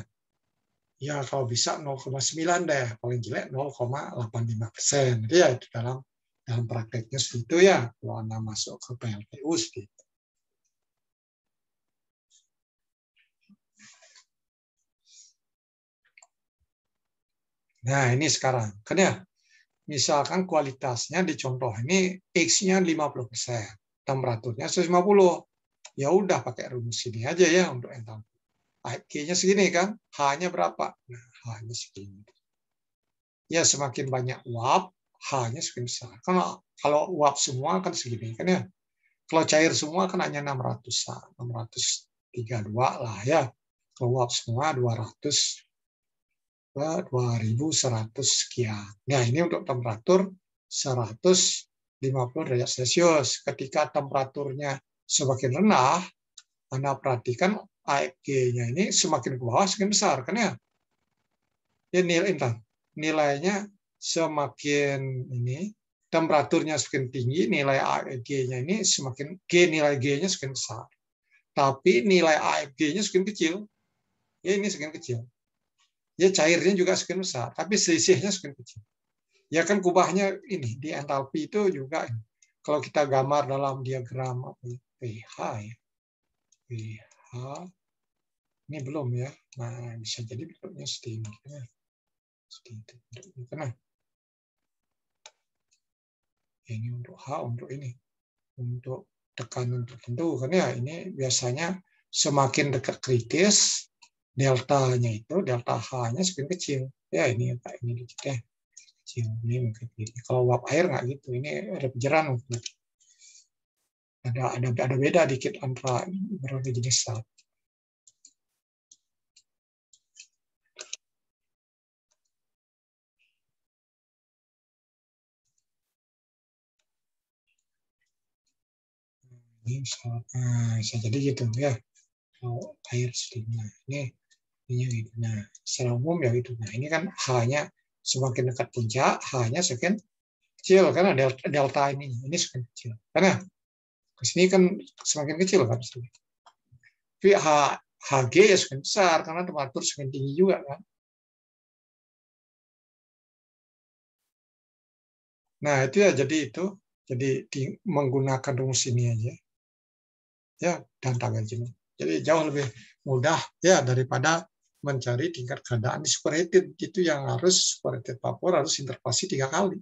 Ya kalau bisa 0,9 deh, paling jelek 0,85 persen. Gitu ya itu dalam dalam prakteknya seperti itu ya. Kalau anda masuk ke PLTU sih Nah, ini sekarang. Kan ya, misalkan kualitasnya dicontoh ini X-nya 50%, temperaturnya 150. Ya udah pakai rumus ini aja ya untuk n tampil. nya segini kan, H-nya berapa? Nah, H-nya segini. Ya semakin banyak uap, H-nya semakin besar. Karena kalau uap semua kan segini kan ya. Kalau cair semua kan hanya 600 632 lah ya. Kalau uap semua 200 2100 sekian. Nah, ini untuk temperatur 150 derajat Celcius. Ketika temperaturnya semakin rendah, Anda perhatikan AFG-nya e ini semakin ke bawah semakin besar, kan ya? Ya nilai intan. Nilainya semakin ini temperaturnya semakin tinggi, nilai AFG-nya e ini semakin G nilai G-nya semakin besar. Tapi nilai AFG-nya e semakin kecil. Ya ini semakin kecil ya cairnya juga semakin besar, tapi selisihnya semakin kecil. Ya kan kubahnya ini di entalpi itu juga kalau kita gambar dalam diagram apa pH ya. pH ya. ini belum ya. Nah, bisa jadi bentuknya setinggi. Seperti bentuknya. Karena ini untuk H, untuk ini. Untuk tekanan tertentu. Karena ya ini biasanya semakin dekat kritis, Delta-nya itu delta H-nya semakin kecil. Ya ini tak ini dikit ya. Kecil ini mungkin Kalau uap air nggak gitu. Ini ada penjeran mungkin. Ada ada ada beda dikit antara berbagai jenis saat ini bisa, nah, bisa jadi gitu ya kalau air sedihnya ini minyak gitu. Iya. Nah, secara umum ya itu. Nah, ini kan hanya semakin dekat puncak, hanya semakin kecil karena delta, delta ini ini semakin kecil. Karena ya? ke sini kan semakin kecil kan. Tapi H, HG ya semakin besar karena temperatur semakin tinggi juga kan. Nah, itu ya jadi itu jadi di, menggunakan rumus ini aja. Ya, dan tabel jenis. Jadi jauh lebih mudah ya daripada mencari tingkat keadaan di superheated itu yang harus superheated vapor harus interpasi tiga kali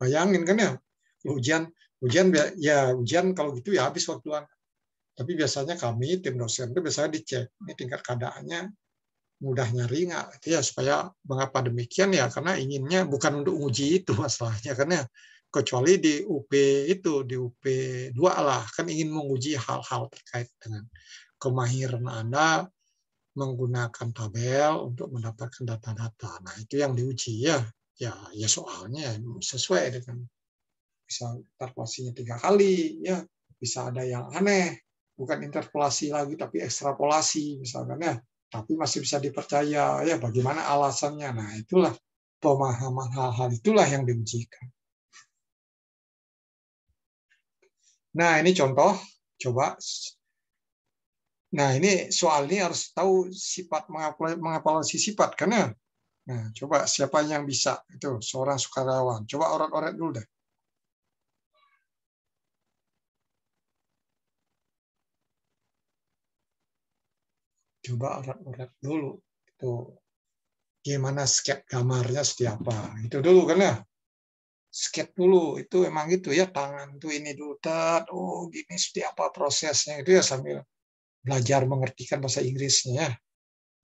bayangin kan ya hujan, hujan ya hujan kalau gitu ya habis waktu anda tapi biasanya kami tim dosen itu biasanya dicek ini tingkat keadaannya mudah nyari nggak itu ya supaya mengapa demikian ya karena inginnya bukan untuk uji itu masalahnya kan ya kecuali di UP itu di UP 2 lah kan ingin menguji hal-hal terkait dengan kemahiran Anda menggunakan tabel untuk mendapatkan data-data. Nah, itu yang diuji ya. Ya, ya soalnya sesuai dengan bisa interpolasinya tiga kali ya, bisa ada yang aneh, bukan interpolasi lagi tapi ekstrapolasi misalkan ya, tapi masih bisa dipercaya ya bagaimana alasannya. Nah, itulah pemahaman hal-hal itulah yang diujikan. Nah, ini contoh coba Nah, ini soal ini harus tahu sifat mengapalasi sifat karena ya? nah, coba siapa yang bisa itu seorang sukarelawan. Coba orang-orang dulu deh Coba orang-orang dulu itu gimana sket gambarnya setiap apa itu dulu karena ya? sket dulu itu emang gitu ya tangan tuh ini dulu oh gini setiap apa prosesnya itu ya sambil belajar mengertikan bahasa Inggrisnya ya.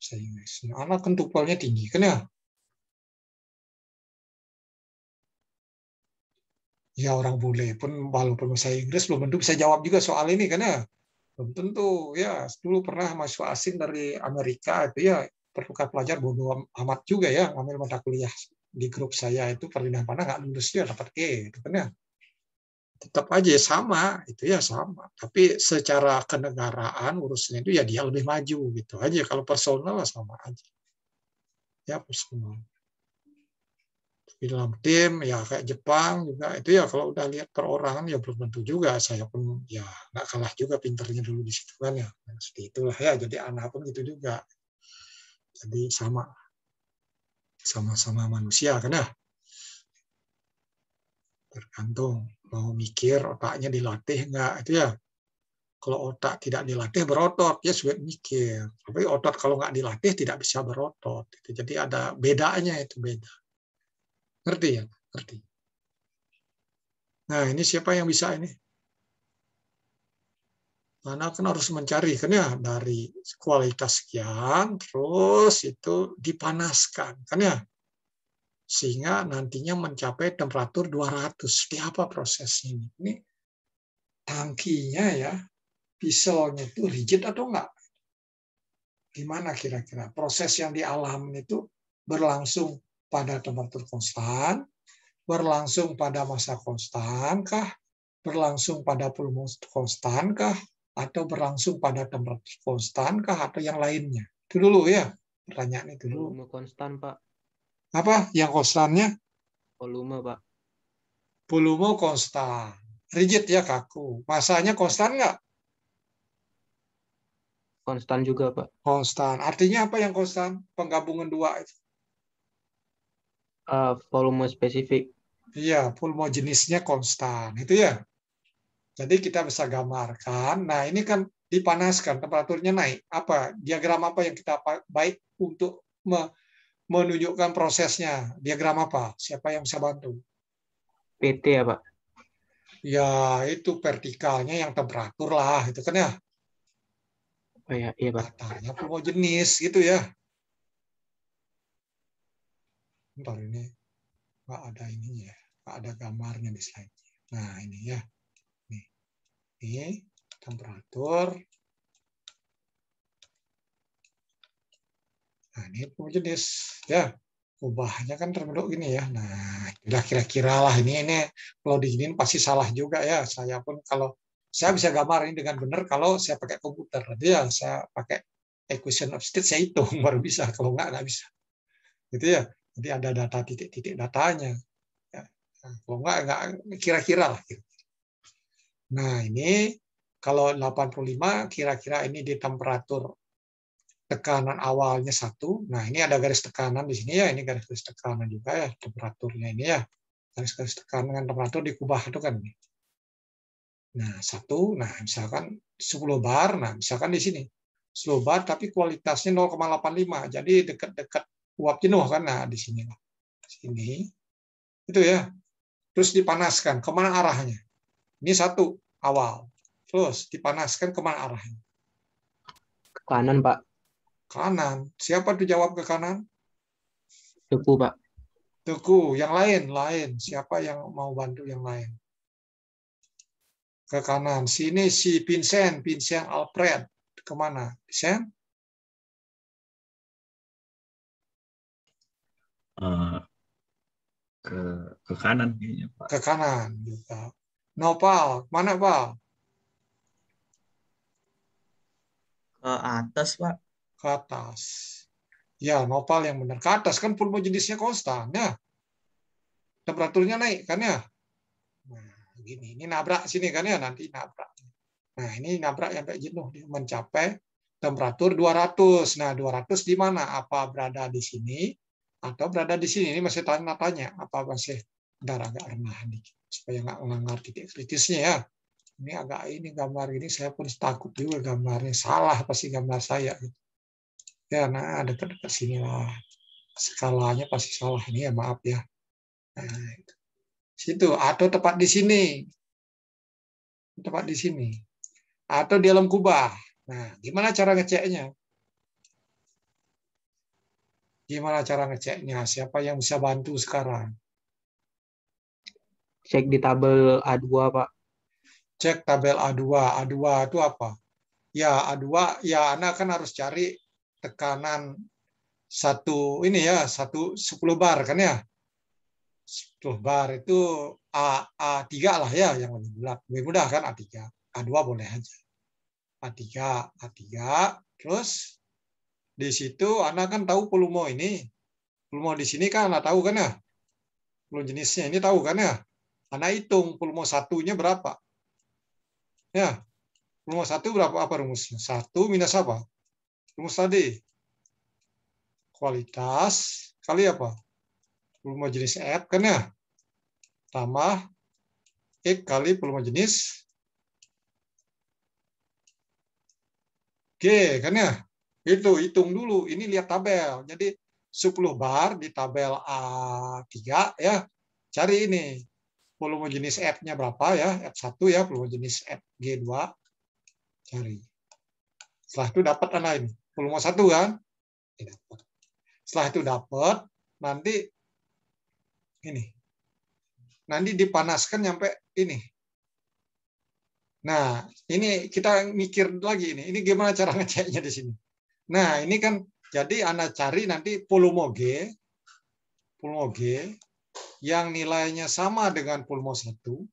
Bahasa Inggris. Anak kan tinggi kan ya. Ya orang boleh pun walaupun bahasa Inggris belum tentu bisa jawab juga soal ini kan ya. Belum tentu ya. Dulu pernah mahasiswa asing dari Amerika itu ya terbuka pelajar bodoh amat juga ya ngambil mata kuliah di grup saya itu perlindah panah nggak lulus ya dapat E itu kan ya tetap aja ya sama itu ya sama tapi secara kenegaraan urusnya itu ya dia lebih maju gitu aja kalau personal sama aja ya personal di dalam tim ya kayak Jepang juga itu ya kalau udah lihat per orang ya belum tentu juga saya pun ya nggak kalah juga pinternya dulu di situ kan ya nah, seperti itulah ya jadi anak pun gitu juga jadi sama sama-sama manusia kan ya tergantung mau mikir otaknya dilatih nggak itu ya kalau otak tidak dilatih berotot ya sulit mikir tapi otot kalau nggak dilatih tidak bisa berotot gitu. jadi ada bedanya itu beda ngerti ya ngerti nah ini siapa yang bisa ini mana kan harus mencari kan ya dari kualitas sekian terus itu dipanaskan kan ya sehingga nantinya mencapai temperatur 200. Di apa proses ini? Ini tangkinya ya, pisolnya itu rigid atau enggak? Gimana kira-kira? Proses yang di alam itu berlangsung pada temperatur konstan, berlangsung pada masa konstan kah? Berlangsung pada volume konstan kah? Atau berlangsung pada temperatur konstan kah? Atau yang lainnya? Itu dulu ya, pertanyaan itu dulu. Volume konstan, Pak apa yang konstannya? Volume, Pak. Volume konstan. Rigid ya kaku. Masanya konstan nggak? Konstan juga, Pak. Konstan. Artinya apa yang konstan? Penggabungan dua itu. Uh, volume spesifik. Iya, volume jenisnya konstan. Itu ya. Jadi kita bisa gambarkan. Nah, ini kan dipanaskan, temperaturnya naik. Apa diagram apa yang kita baik untuk menunjukkan prosesnya, diagram apa, siapa yang bisa bantu. PT ya Pak? Ya itu vertikalnya yang temperatur lah, itu kan ya. Oh, ya iya Pak. Katanya mau jenis gitu ya. Bentar ini pak ada ini ya, pak ada gambarnya di slide. Nah ini ya, ini temperatur, Nah, ini penguji jenis. Ya, ubahnya kan terbentuk gini ya. Nah, kira-kira lah ini ini kalau di pasti salah juga ya. Saya pun kalau saya bisa gambar ini dengan benar kalau saya pakai komputer. Jadi ya saya pakai equation of state saya hitung baru bisa. Kalau enggak enggak bisa. Gitu ya. Jadi ada data titik-titik datanya. Ya. Nah, kalau enggak enggak kira-kira lah. Nah, ini kalau 85 kira-kira ini di temperatur tekanan awalnya satu. Nah, ini ada garis tekanan di sini ya, ini garis-garis tekanan juga ya, temperaturnya ini ya. Garis-garis tekanan dengan temperatur dikubah itu kan. Nah, satu, nah misalkan 10 bar, nah misalkan di sini. 10 bar tapi kualitasnya 0,85, jadi dekat-dekat uap jenuh kan, nah di sini lah. Sini, itu ya. Terus dipanaskan, kemana arahnya? Ini satu, awal. Terus dipanaskan kemana arahnya? Ke kanan, Pak Kanan. Siapa tuh jawab ke kanan? Tuku, Pak. Tuku. Yang lain, lain. Siapa yang mau bantu yang lain? Ke kanan. Sini si Vincent, Vincent Alfred. Kemana? Vincent? Uh, ke ke kanan kayaknya Pak. Ke kanan juga. Nopal, mana Pak? Ke atas Pak ke atas. Ya, nopal yang benar ke atas kan purba jenisnya konstan ya. Temperaturnya naik kan ya. Nah, gini, ini nabrak sini kan ya nanti nabrak. Nah, ini nabrak yang kayak jenuh gitu. dia mencapai temperatur 200. Nah, 200 di mana? Apa berada di sini atau berada di sini? Ini masih tanya-tanya apa masih darah agak rendah dikit supaya nggak melanggar titik kritisnya ya. Ini agak ini gambar ini saya pun takut juga gambarnya salah pasti gambar saya gitu ya nah ada dekat sini lah skalanya pasti salah ini ya maaf ya nah, itu. situ atau tepat di sini tepat di sini atau di dalam kubah nah gimana cara ngeceknya gimana cara ngeceknya siapa yang bisa bantu sekarang cek di tabel A2 pak cek tabel A2 A2 itu apa ya A2 ya anak kan harus cari tekanan satu ini ya satu sepuluh bar kan ya sepuluh bar itu A, a tiga lah ya yang lebih mudah, lebih mudah kan a tiga a dua boleh aja a tiga a tiga terus di situ anak kan tahu volume ini volume di sini kan anak tahu kan ya volume jenisnya ini tahu kan ya anak hitung volume satunya berapa ya volume satu berapa apa rumusnya satu minus apa rumus tadi. Kualitas kali apa? Volume jenis F kan ya? Tambah X kali volume jenis G kan ya? Itu hitung dulu. Ini lihat tabel. Jadi 10 bar di tabel A3 ya. Cari ini. Volume jenis F-nya berapa ya? F1 ya, volume jenis F G2. Cari. Setelah itu dapat lain volume satu kan? Ya Setelah itu dapat, nanti ini. Nanti dipanaskan sampai ini. Nah, ini kita mikir lagi ini. Ini gimana cara ngeceknya di sini? Nah, ini kan jadi Anda cari nanti volume G, volume G yang nilainya sama dengan volume satu,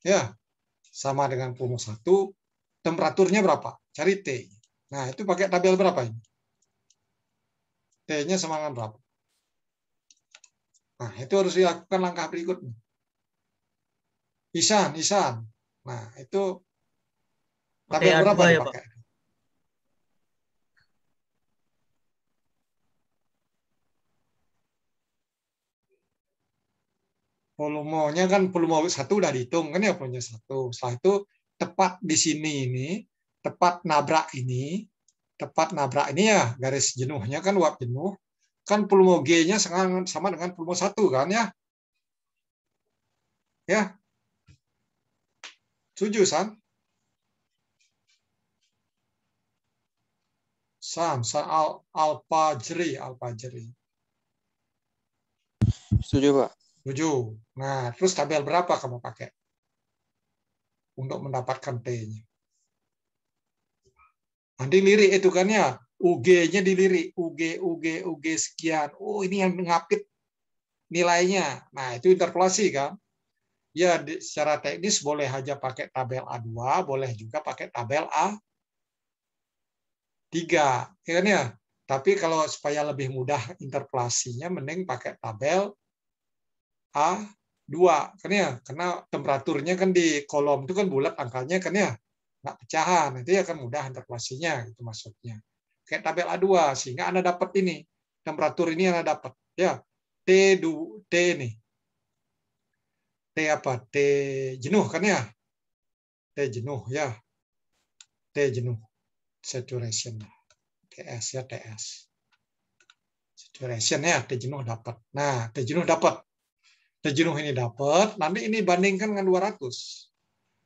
Ya, sama dengan volume satu, temperaturnya berapa? Cari T. Nah, itu pakai tabel berapa ini? T-nya sama berapa? Nah, itu harus dilakukan langkah berikutnya. Isan, Isan. Nah, itu tabel Oke, berapa ya, pakai? Volumenya kan volume satu udah dihitung kan ya punya satu. Setelah itu tepat di sini ini tepat nabrak ini, tepat nabrak ini ya garis jenuhnya kan uap jenuh, kan pulmo G-nya sama dengan pulmo satu kan ya. Ya. Setuju, San? Sam, Sam al, alpa jeri, alpa jeri. Setuju, Pak. Setuju. Nah, terus tabel berapa kamu pakai? Untuk mendapatkan T-nya. Nanti ah, lirik itu kan ya, UG-nya dilirik, UG, UG, UG sekian. Oh ini yang ngapit nilainya. Nah itu interpolasi kan. Ya secara teknis boleh aja pakai tabel A2, boleh juga pakai tabel A3. Ya kan ya? Tapi kalau supaya lebih mudah interpolasinya, mending pakai tabel A2. Kan ya? Karena temperaturnya kan di kolom itu kan bulat angkanya kan ya nggak pecahan, itu ya kan mudah interpolasinya gitu maksudnya. Kayak tabel A2 sehingga Anda dapat ini temperatur ini Anda dapat ya T T ini T apa? T jenuh kan ya? T jenuh ya. T jenuh saturation. TS ya TS. Saturation ya T jenuh dapat. Nah, T jenuh dapat. T jenuh ini dapat, nanti ini bandingkan dengan 200.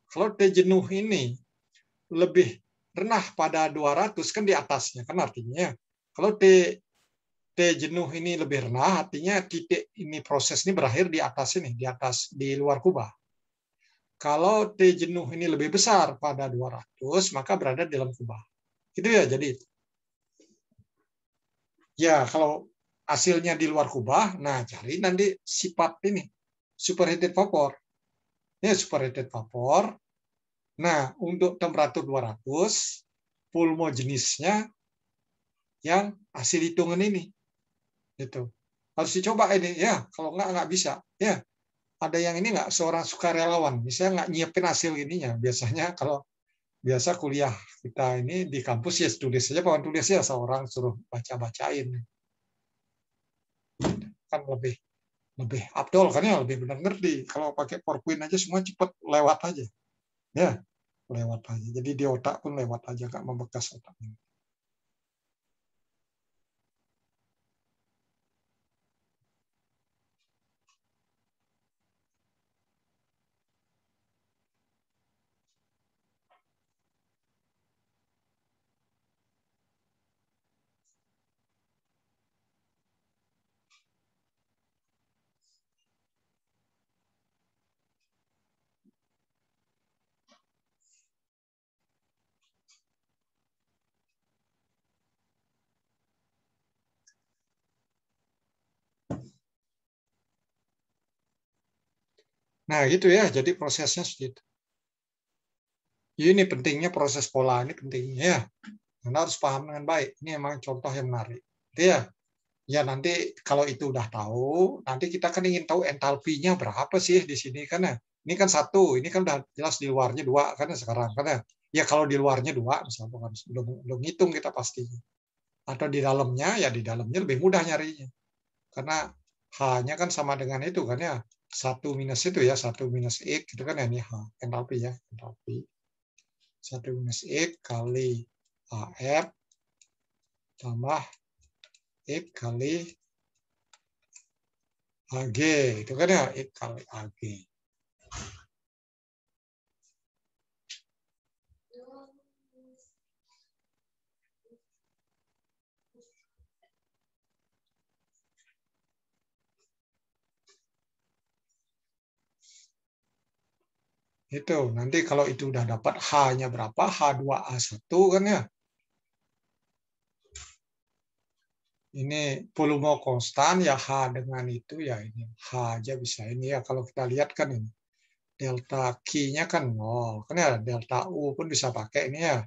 Kalau T jenuh ini lebih rendah pada 200 kan di atasnya kan artinya kalau T T jenuh ini lebih rendah artinya titik ini proses ini berakhir di atas ini di atas di luar kubah. Kalau T jenuh ini lebih besar pada 200 maka berada di dalam kubah. Itu ya jadi. Ya kalau hasilnya di luar kubah, nah cari nanti sifat ini superheated vapor. Ini ya, superheated vapor Nah, untuk temperatur 200, pulmo jenisnya yang hasil hitungan ini. Gitu. Harus dicoba ini. Ya, kalau nggak, nggak bisa. Ya, ada yang ini nggak seorang sukarelawan. Misalnya nggak nyiapin hasil ininya. Biasanya kalau biasa kuliah kita ini di kampus ya tulis saja pakai tulis ya seorang suruh baca-bacain kan lebih lebih abdol kan ya lebih benar ngerti kalau pakai PowerPoint aja semua cepet lewat aja ya lewat aja. Jadi di otak pun lewat aja, nggak membekas otaknya. Nah, gitu ya. Jadi prosesnya sedikit. Ini pentingnya proses pola ini pentingnya ya. Anda harus paham dengan baik. Ini memang contoh yang menarik. Gitu ya. Ya nanti kalau itu udah tahu, nanti kita kan ingin tahu entalpinya berapa sih di sini karena ya. Ini kan satu, ini kan udah jelas di luarnya dua karena ya, sekarang karena ya. ya. kalau di luarnya dua misalnya kan belum belum hitung kita pasti Atau di dalamnya ya di dalamnya lebih mudah nyarinya. Karena H-nya kan sama dengan itu kan ya satu minus itu ya, satu minus x itu kan ini H, entalpi ya, entalpi. Satu minus x kali af tambah x kali AG, itu kan ya, x kali AG. Itu nanti kalau itu udah dapat H-nya berapa? H2A1 kan ya. Ini volume konstan ya H dengan itu ya ini H aja bisa ini ya kalau kita lihat kan ini delta Q-nya kan nol kan ya delta U pun bisa pakai ini ya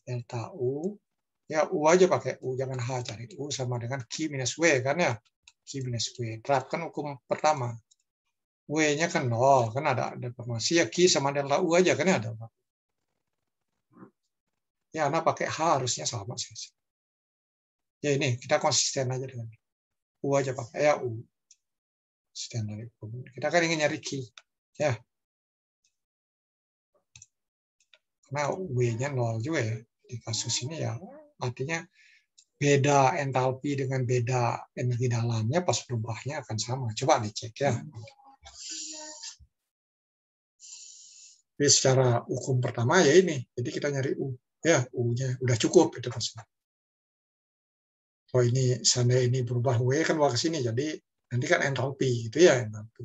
delta U ya U aja pakai U jangan H cari U sama dengan Q minus W kan ya Q minus W terapkan hukum pertama W-nya kan nol, kan ada deformasi. Ya Q sama delta U aja kan ya, ada. Pak. Ya, anak pakai H harusnya sama sih. Ya ini, kita konsisten aja dengan U aja pak, ya U. Konsisten dari U. Kita kan ingin nyari Q. Ya. Karena W-nya nol juga ya. Di kasus ini ya artinya beda entalpi dengan beda energi dalamnya pas berubahnya akan sama. Coba dicek ya. Hmm jadi secara hukum pertama ya ini. Jadi kita nyari U. Ya, U-nya udah cukup itu kan maksudnya. Oh ini sana ini berubah W kan bawa ke sini. Jadi nanti kan entropi gitu ya entropi.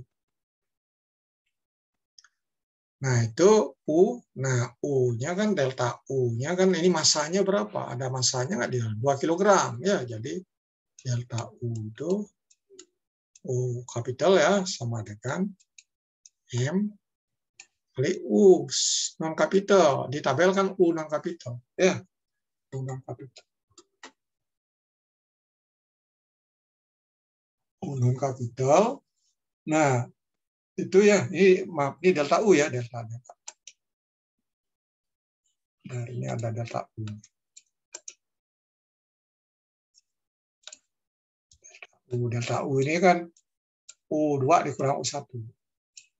Nah itu U. Nah U-nya kan delta U-nya kan ini masanya berapa? Ada masanya nggak dia? 2 kg ya. Jadi delta U itu U kapital ya sama dengan M kali U non kapital. Di U non kapital. Ya, U non kapital. U non kapital. Nah, itu ya, ini maaf, ini delta U ya, delta delta. Nah, ini ada delta U. U delta U ini kan U2 dikurang U1.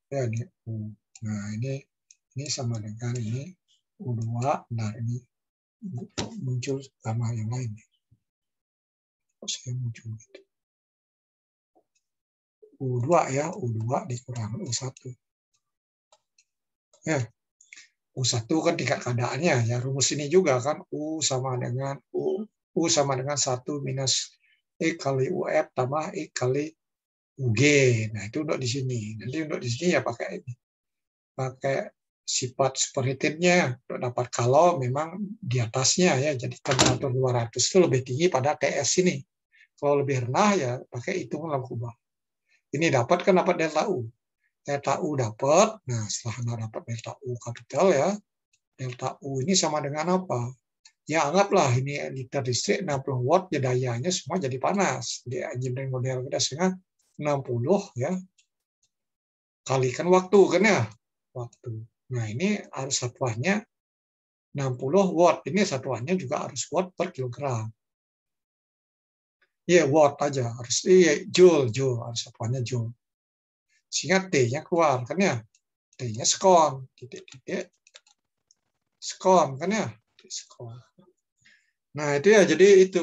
Ya, ini U. Nah, ini ini sama dengan ini U2 dan ini muncul sama yang lain. Kok saya muncul gitu. U2 ya, U2 dikurang U1. Ya, U1 kan tingkat keadaannya ya rumus ini juga kan U sama dengan U U sama dengan 1 minus E eh, kali UF tambah E eh, kali UG. Nah, itu untuk di sini. Nanti untuk di sini ya pakai ini. Pakai sifat superheatednya untuk dapat kalau memang di atasnya ya. Jadi temperatur 200 itu lebih tinggi pada TS ini. Kalau lebih rendah ya pakai itu melakukan kubah. Ini dapat kan dapat delta U. Delta U dapat. Nah, setelah Anda dapat delta U kapital ya. Delta U ini sama dengan apa? ya anggaplah ini liter listrik 60 watt ya dayanya semua jadi panas di engineering model kita sehingga 60 ya kalikan waktu kan ya waktu nah ini arus satuannya 60 watt ini satuannya juga arus watt per kilogram ya watt aja harus iya joule joule arus satuannya joule sehingga t-nya keluar kan ya t-nya skon titik titik skon kan ya sekolah. Nah itu ya jadi itu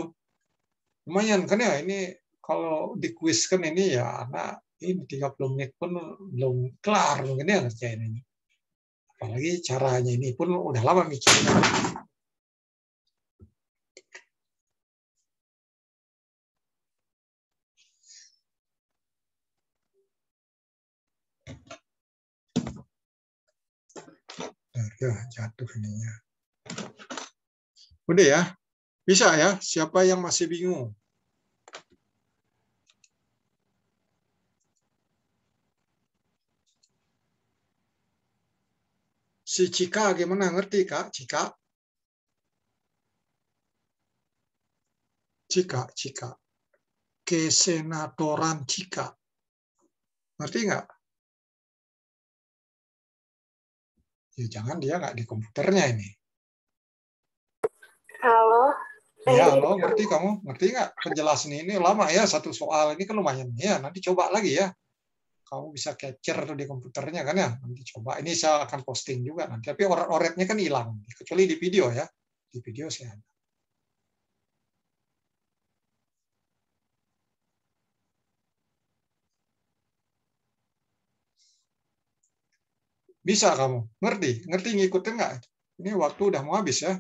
lumayan kan ya ini kalau di kan ini ya anak ini 30 menit pun belum kelar mungkin ya ngerjain ini. Apalagi caranya ini pun udah lama mikirnya. ya, jatuh ya Udah ya. Bisa ya. Siapa yang masih bingung? Si Cika gimana? Ngerti, Kak? Cika? Cika, Cika. Kesenatoran Cika. Ngerti nggak? Ya jangan dia nggak di komputernya ini. Ya, iya. lo ngerti kamu? Ngerti nggak? Penjelasan ini lama ya, satu soal ini kan lumayan. Ya, nanti coba lagi ya. Kamu bisa capture tuh di komputernya kan ya. Nanti coba. Ini saya akan posting juga nanti. Tapi orang oretnya kan hilang. Kecuali di video ya. Di video saya ada. Bisa kamu. Ngerti? Ngerti ngikutin nggak? Ini waktu udah mau habis ya.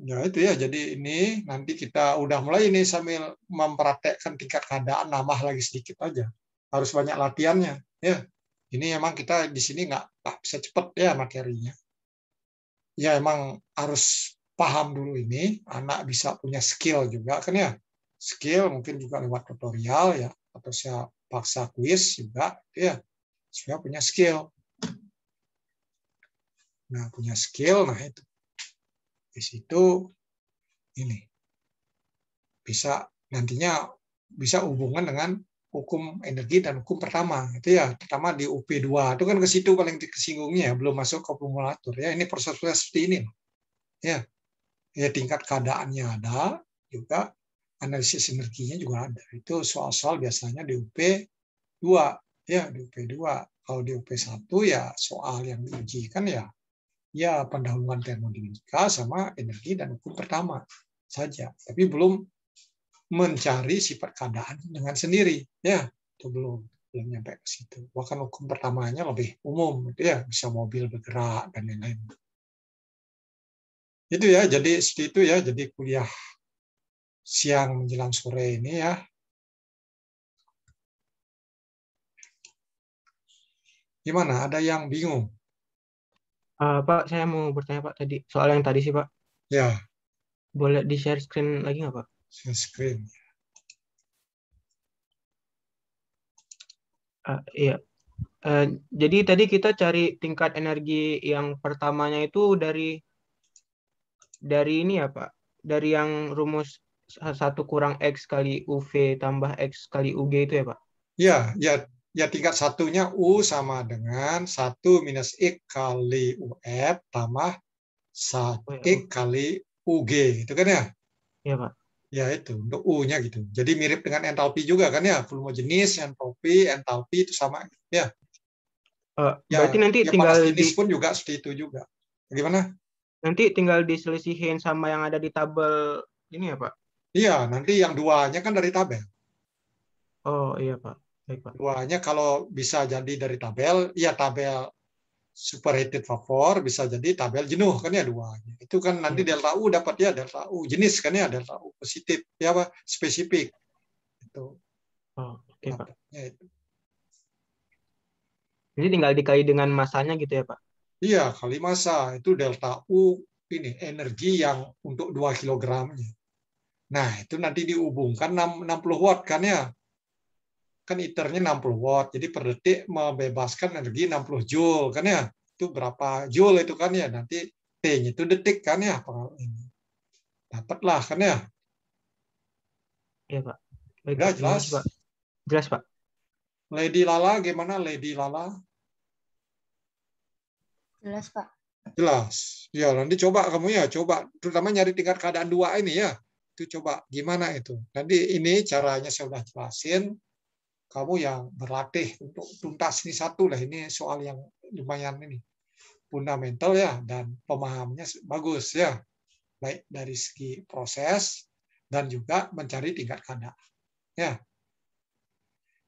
Ya itu ya, jadi ini nanti kita udah mulai ini sambil mempraktekkan tingkat keadaan nambah lagi sedikit aja. Harus banyak latihannya. Ya, ini emang kita di sini nggak, tak bisa cepet ya materinya. Ya emang harus paham dulu ini, anak bisa punya skill juga kan ya. Skill mungkin juga lewat tutorial ya, atau saya paksa kuis juga ya. Supaya punya skill. Nah, punya skill, nah itu di situ ini bisa nantinya bisa hubungan dengan hukum energi dan hukum pertama itu ya pertama di UP2 itu kan ke situ paling kesinggungnya ya, belum masuk ke formulator ya ini proses seperti ini ya ya tingkat keadaannya ada juga analisis energinya juga ada itu soal-soal biasanya di UP2 ya di UP2 kalau di UP1 ya soal yang diuji kan ya ya pendahuluan termodinamika sama energi dan hukum pertama saja, tapi belum mencari sifat keadaan dengan sendiri, ya itu belum belum nyampe ke situ. Bahkan hukum pertamanya lebih umum, itu ya bisa mobil bergerak dan lain-lain. Itu ya, jadi seperti itu ya, jadi kuliah siang menjelang sore ini ya. Gimana? Ada yang bingung? Uh, Pak, saya mau bertanya Pak tadi soal yang tadi sih Pak. Ya. Boleh di share screen lagi nggak Pak? Share screen. Uh, iya. Uh, jadi tadi kita cari tingkat energi yang pertamanya itu dari dari ini ya Pak, dari yang rumus satu kurang x kali uv tambah x kali ug itu ya Pak? Ya, ya ya tingkat satunya U sama dengan satu minus X kali UF tambah satu iya, X kali UG. Itu kan ya? Iya, Pak. Ya itu, untuk U-nya gitu. Jadi mirip dengan entalpi juga kan ya? Volume jenis, entropi, entalpi itu sama. Ya. Uh, berarti nanti ya, tinggal di... pun juga seperti itu juga. Gimana? Nanti tinggal diselisihin sama yang ada di tabel ini ya, Pak? Iya, nanti yang duanya kan dari tabel. Oh, iya, Pak. Baik, Pak. Duanya kalau bisa jadi dari tabel, ya tabel superheated vapor bisa jadi tabel jenuh kan ya dua. Itu kan nanti hmm. delta U dapat ya delta U jenis kan ya delta U positif ya apa spesifik. Itu. Oh, okay, Pak. Itu. Jadi tinggal dikali dengan masanya gitu ya Pak? Iya, kali masa itu delta U ini energi yang untuk 2 kilogramnya. Nah, itu nanti dihubungkan 60 watt kan ya kan iternya 60 watt, jadi per detik membebaskan energi 60 joule kan ya. Itu berapa joule itu kan ya, nanti t itu detik kan ya. ini Dapatlah kan ya. Iya Pak. Baik, Udah, jelas. Pak. Jelas Pak. Lady Lala gimana Lady Lala? Jelas Pak. Jelas. Ya nanti coba kamu ya, coba terutama nyari tingkat keadaan dua ini ya. Itu coba gimana itu. Nanti ini caranya saya sudah jelasin kamu yang berlatih untuk tuntas ini satu lah ini soal yang lumayan ini fundamental ya dan pemahamannya bagus ya baik dari segi proses dan juga mencari tingkat kanda ya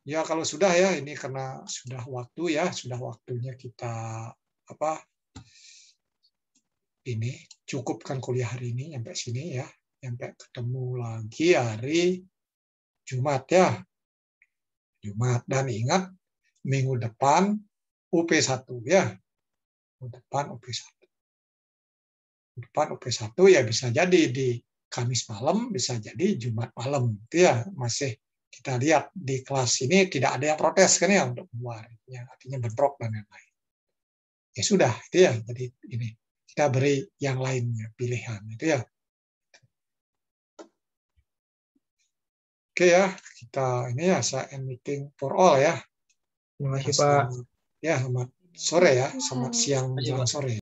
ya kalau sudah ya ini karena sudah waktu ya sudah waktunya kita apa ini cukupkan kuliah hari ini sampai sini ya sampai ketemu lagi hari Jumat ya Jumat. Dan ingat, minggu depan UP1 ya. Minggu depan UP1. Minggu depan UP1 ya bisa jadi di Kamis malam, bisa jadi Jumat malam. Itu ya masih kita lihat di kelas ini tidak ada yang protes kan ya untuk keluar, ya, artinya bentrok dan yang lain Ya sudah, itu ya. Jadi ini kita beri yang lainnya pilihan itu ya Oke ya, kita ini ya saya meeting for all ya. Terima kasih Pak. Ya, selamat sore ya, selamat hmm. siang jangan sore.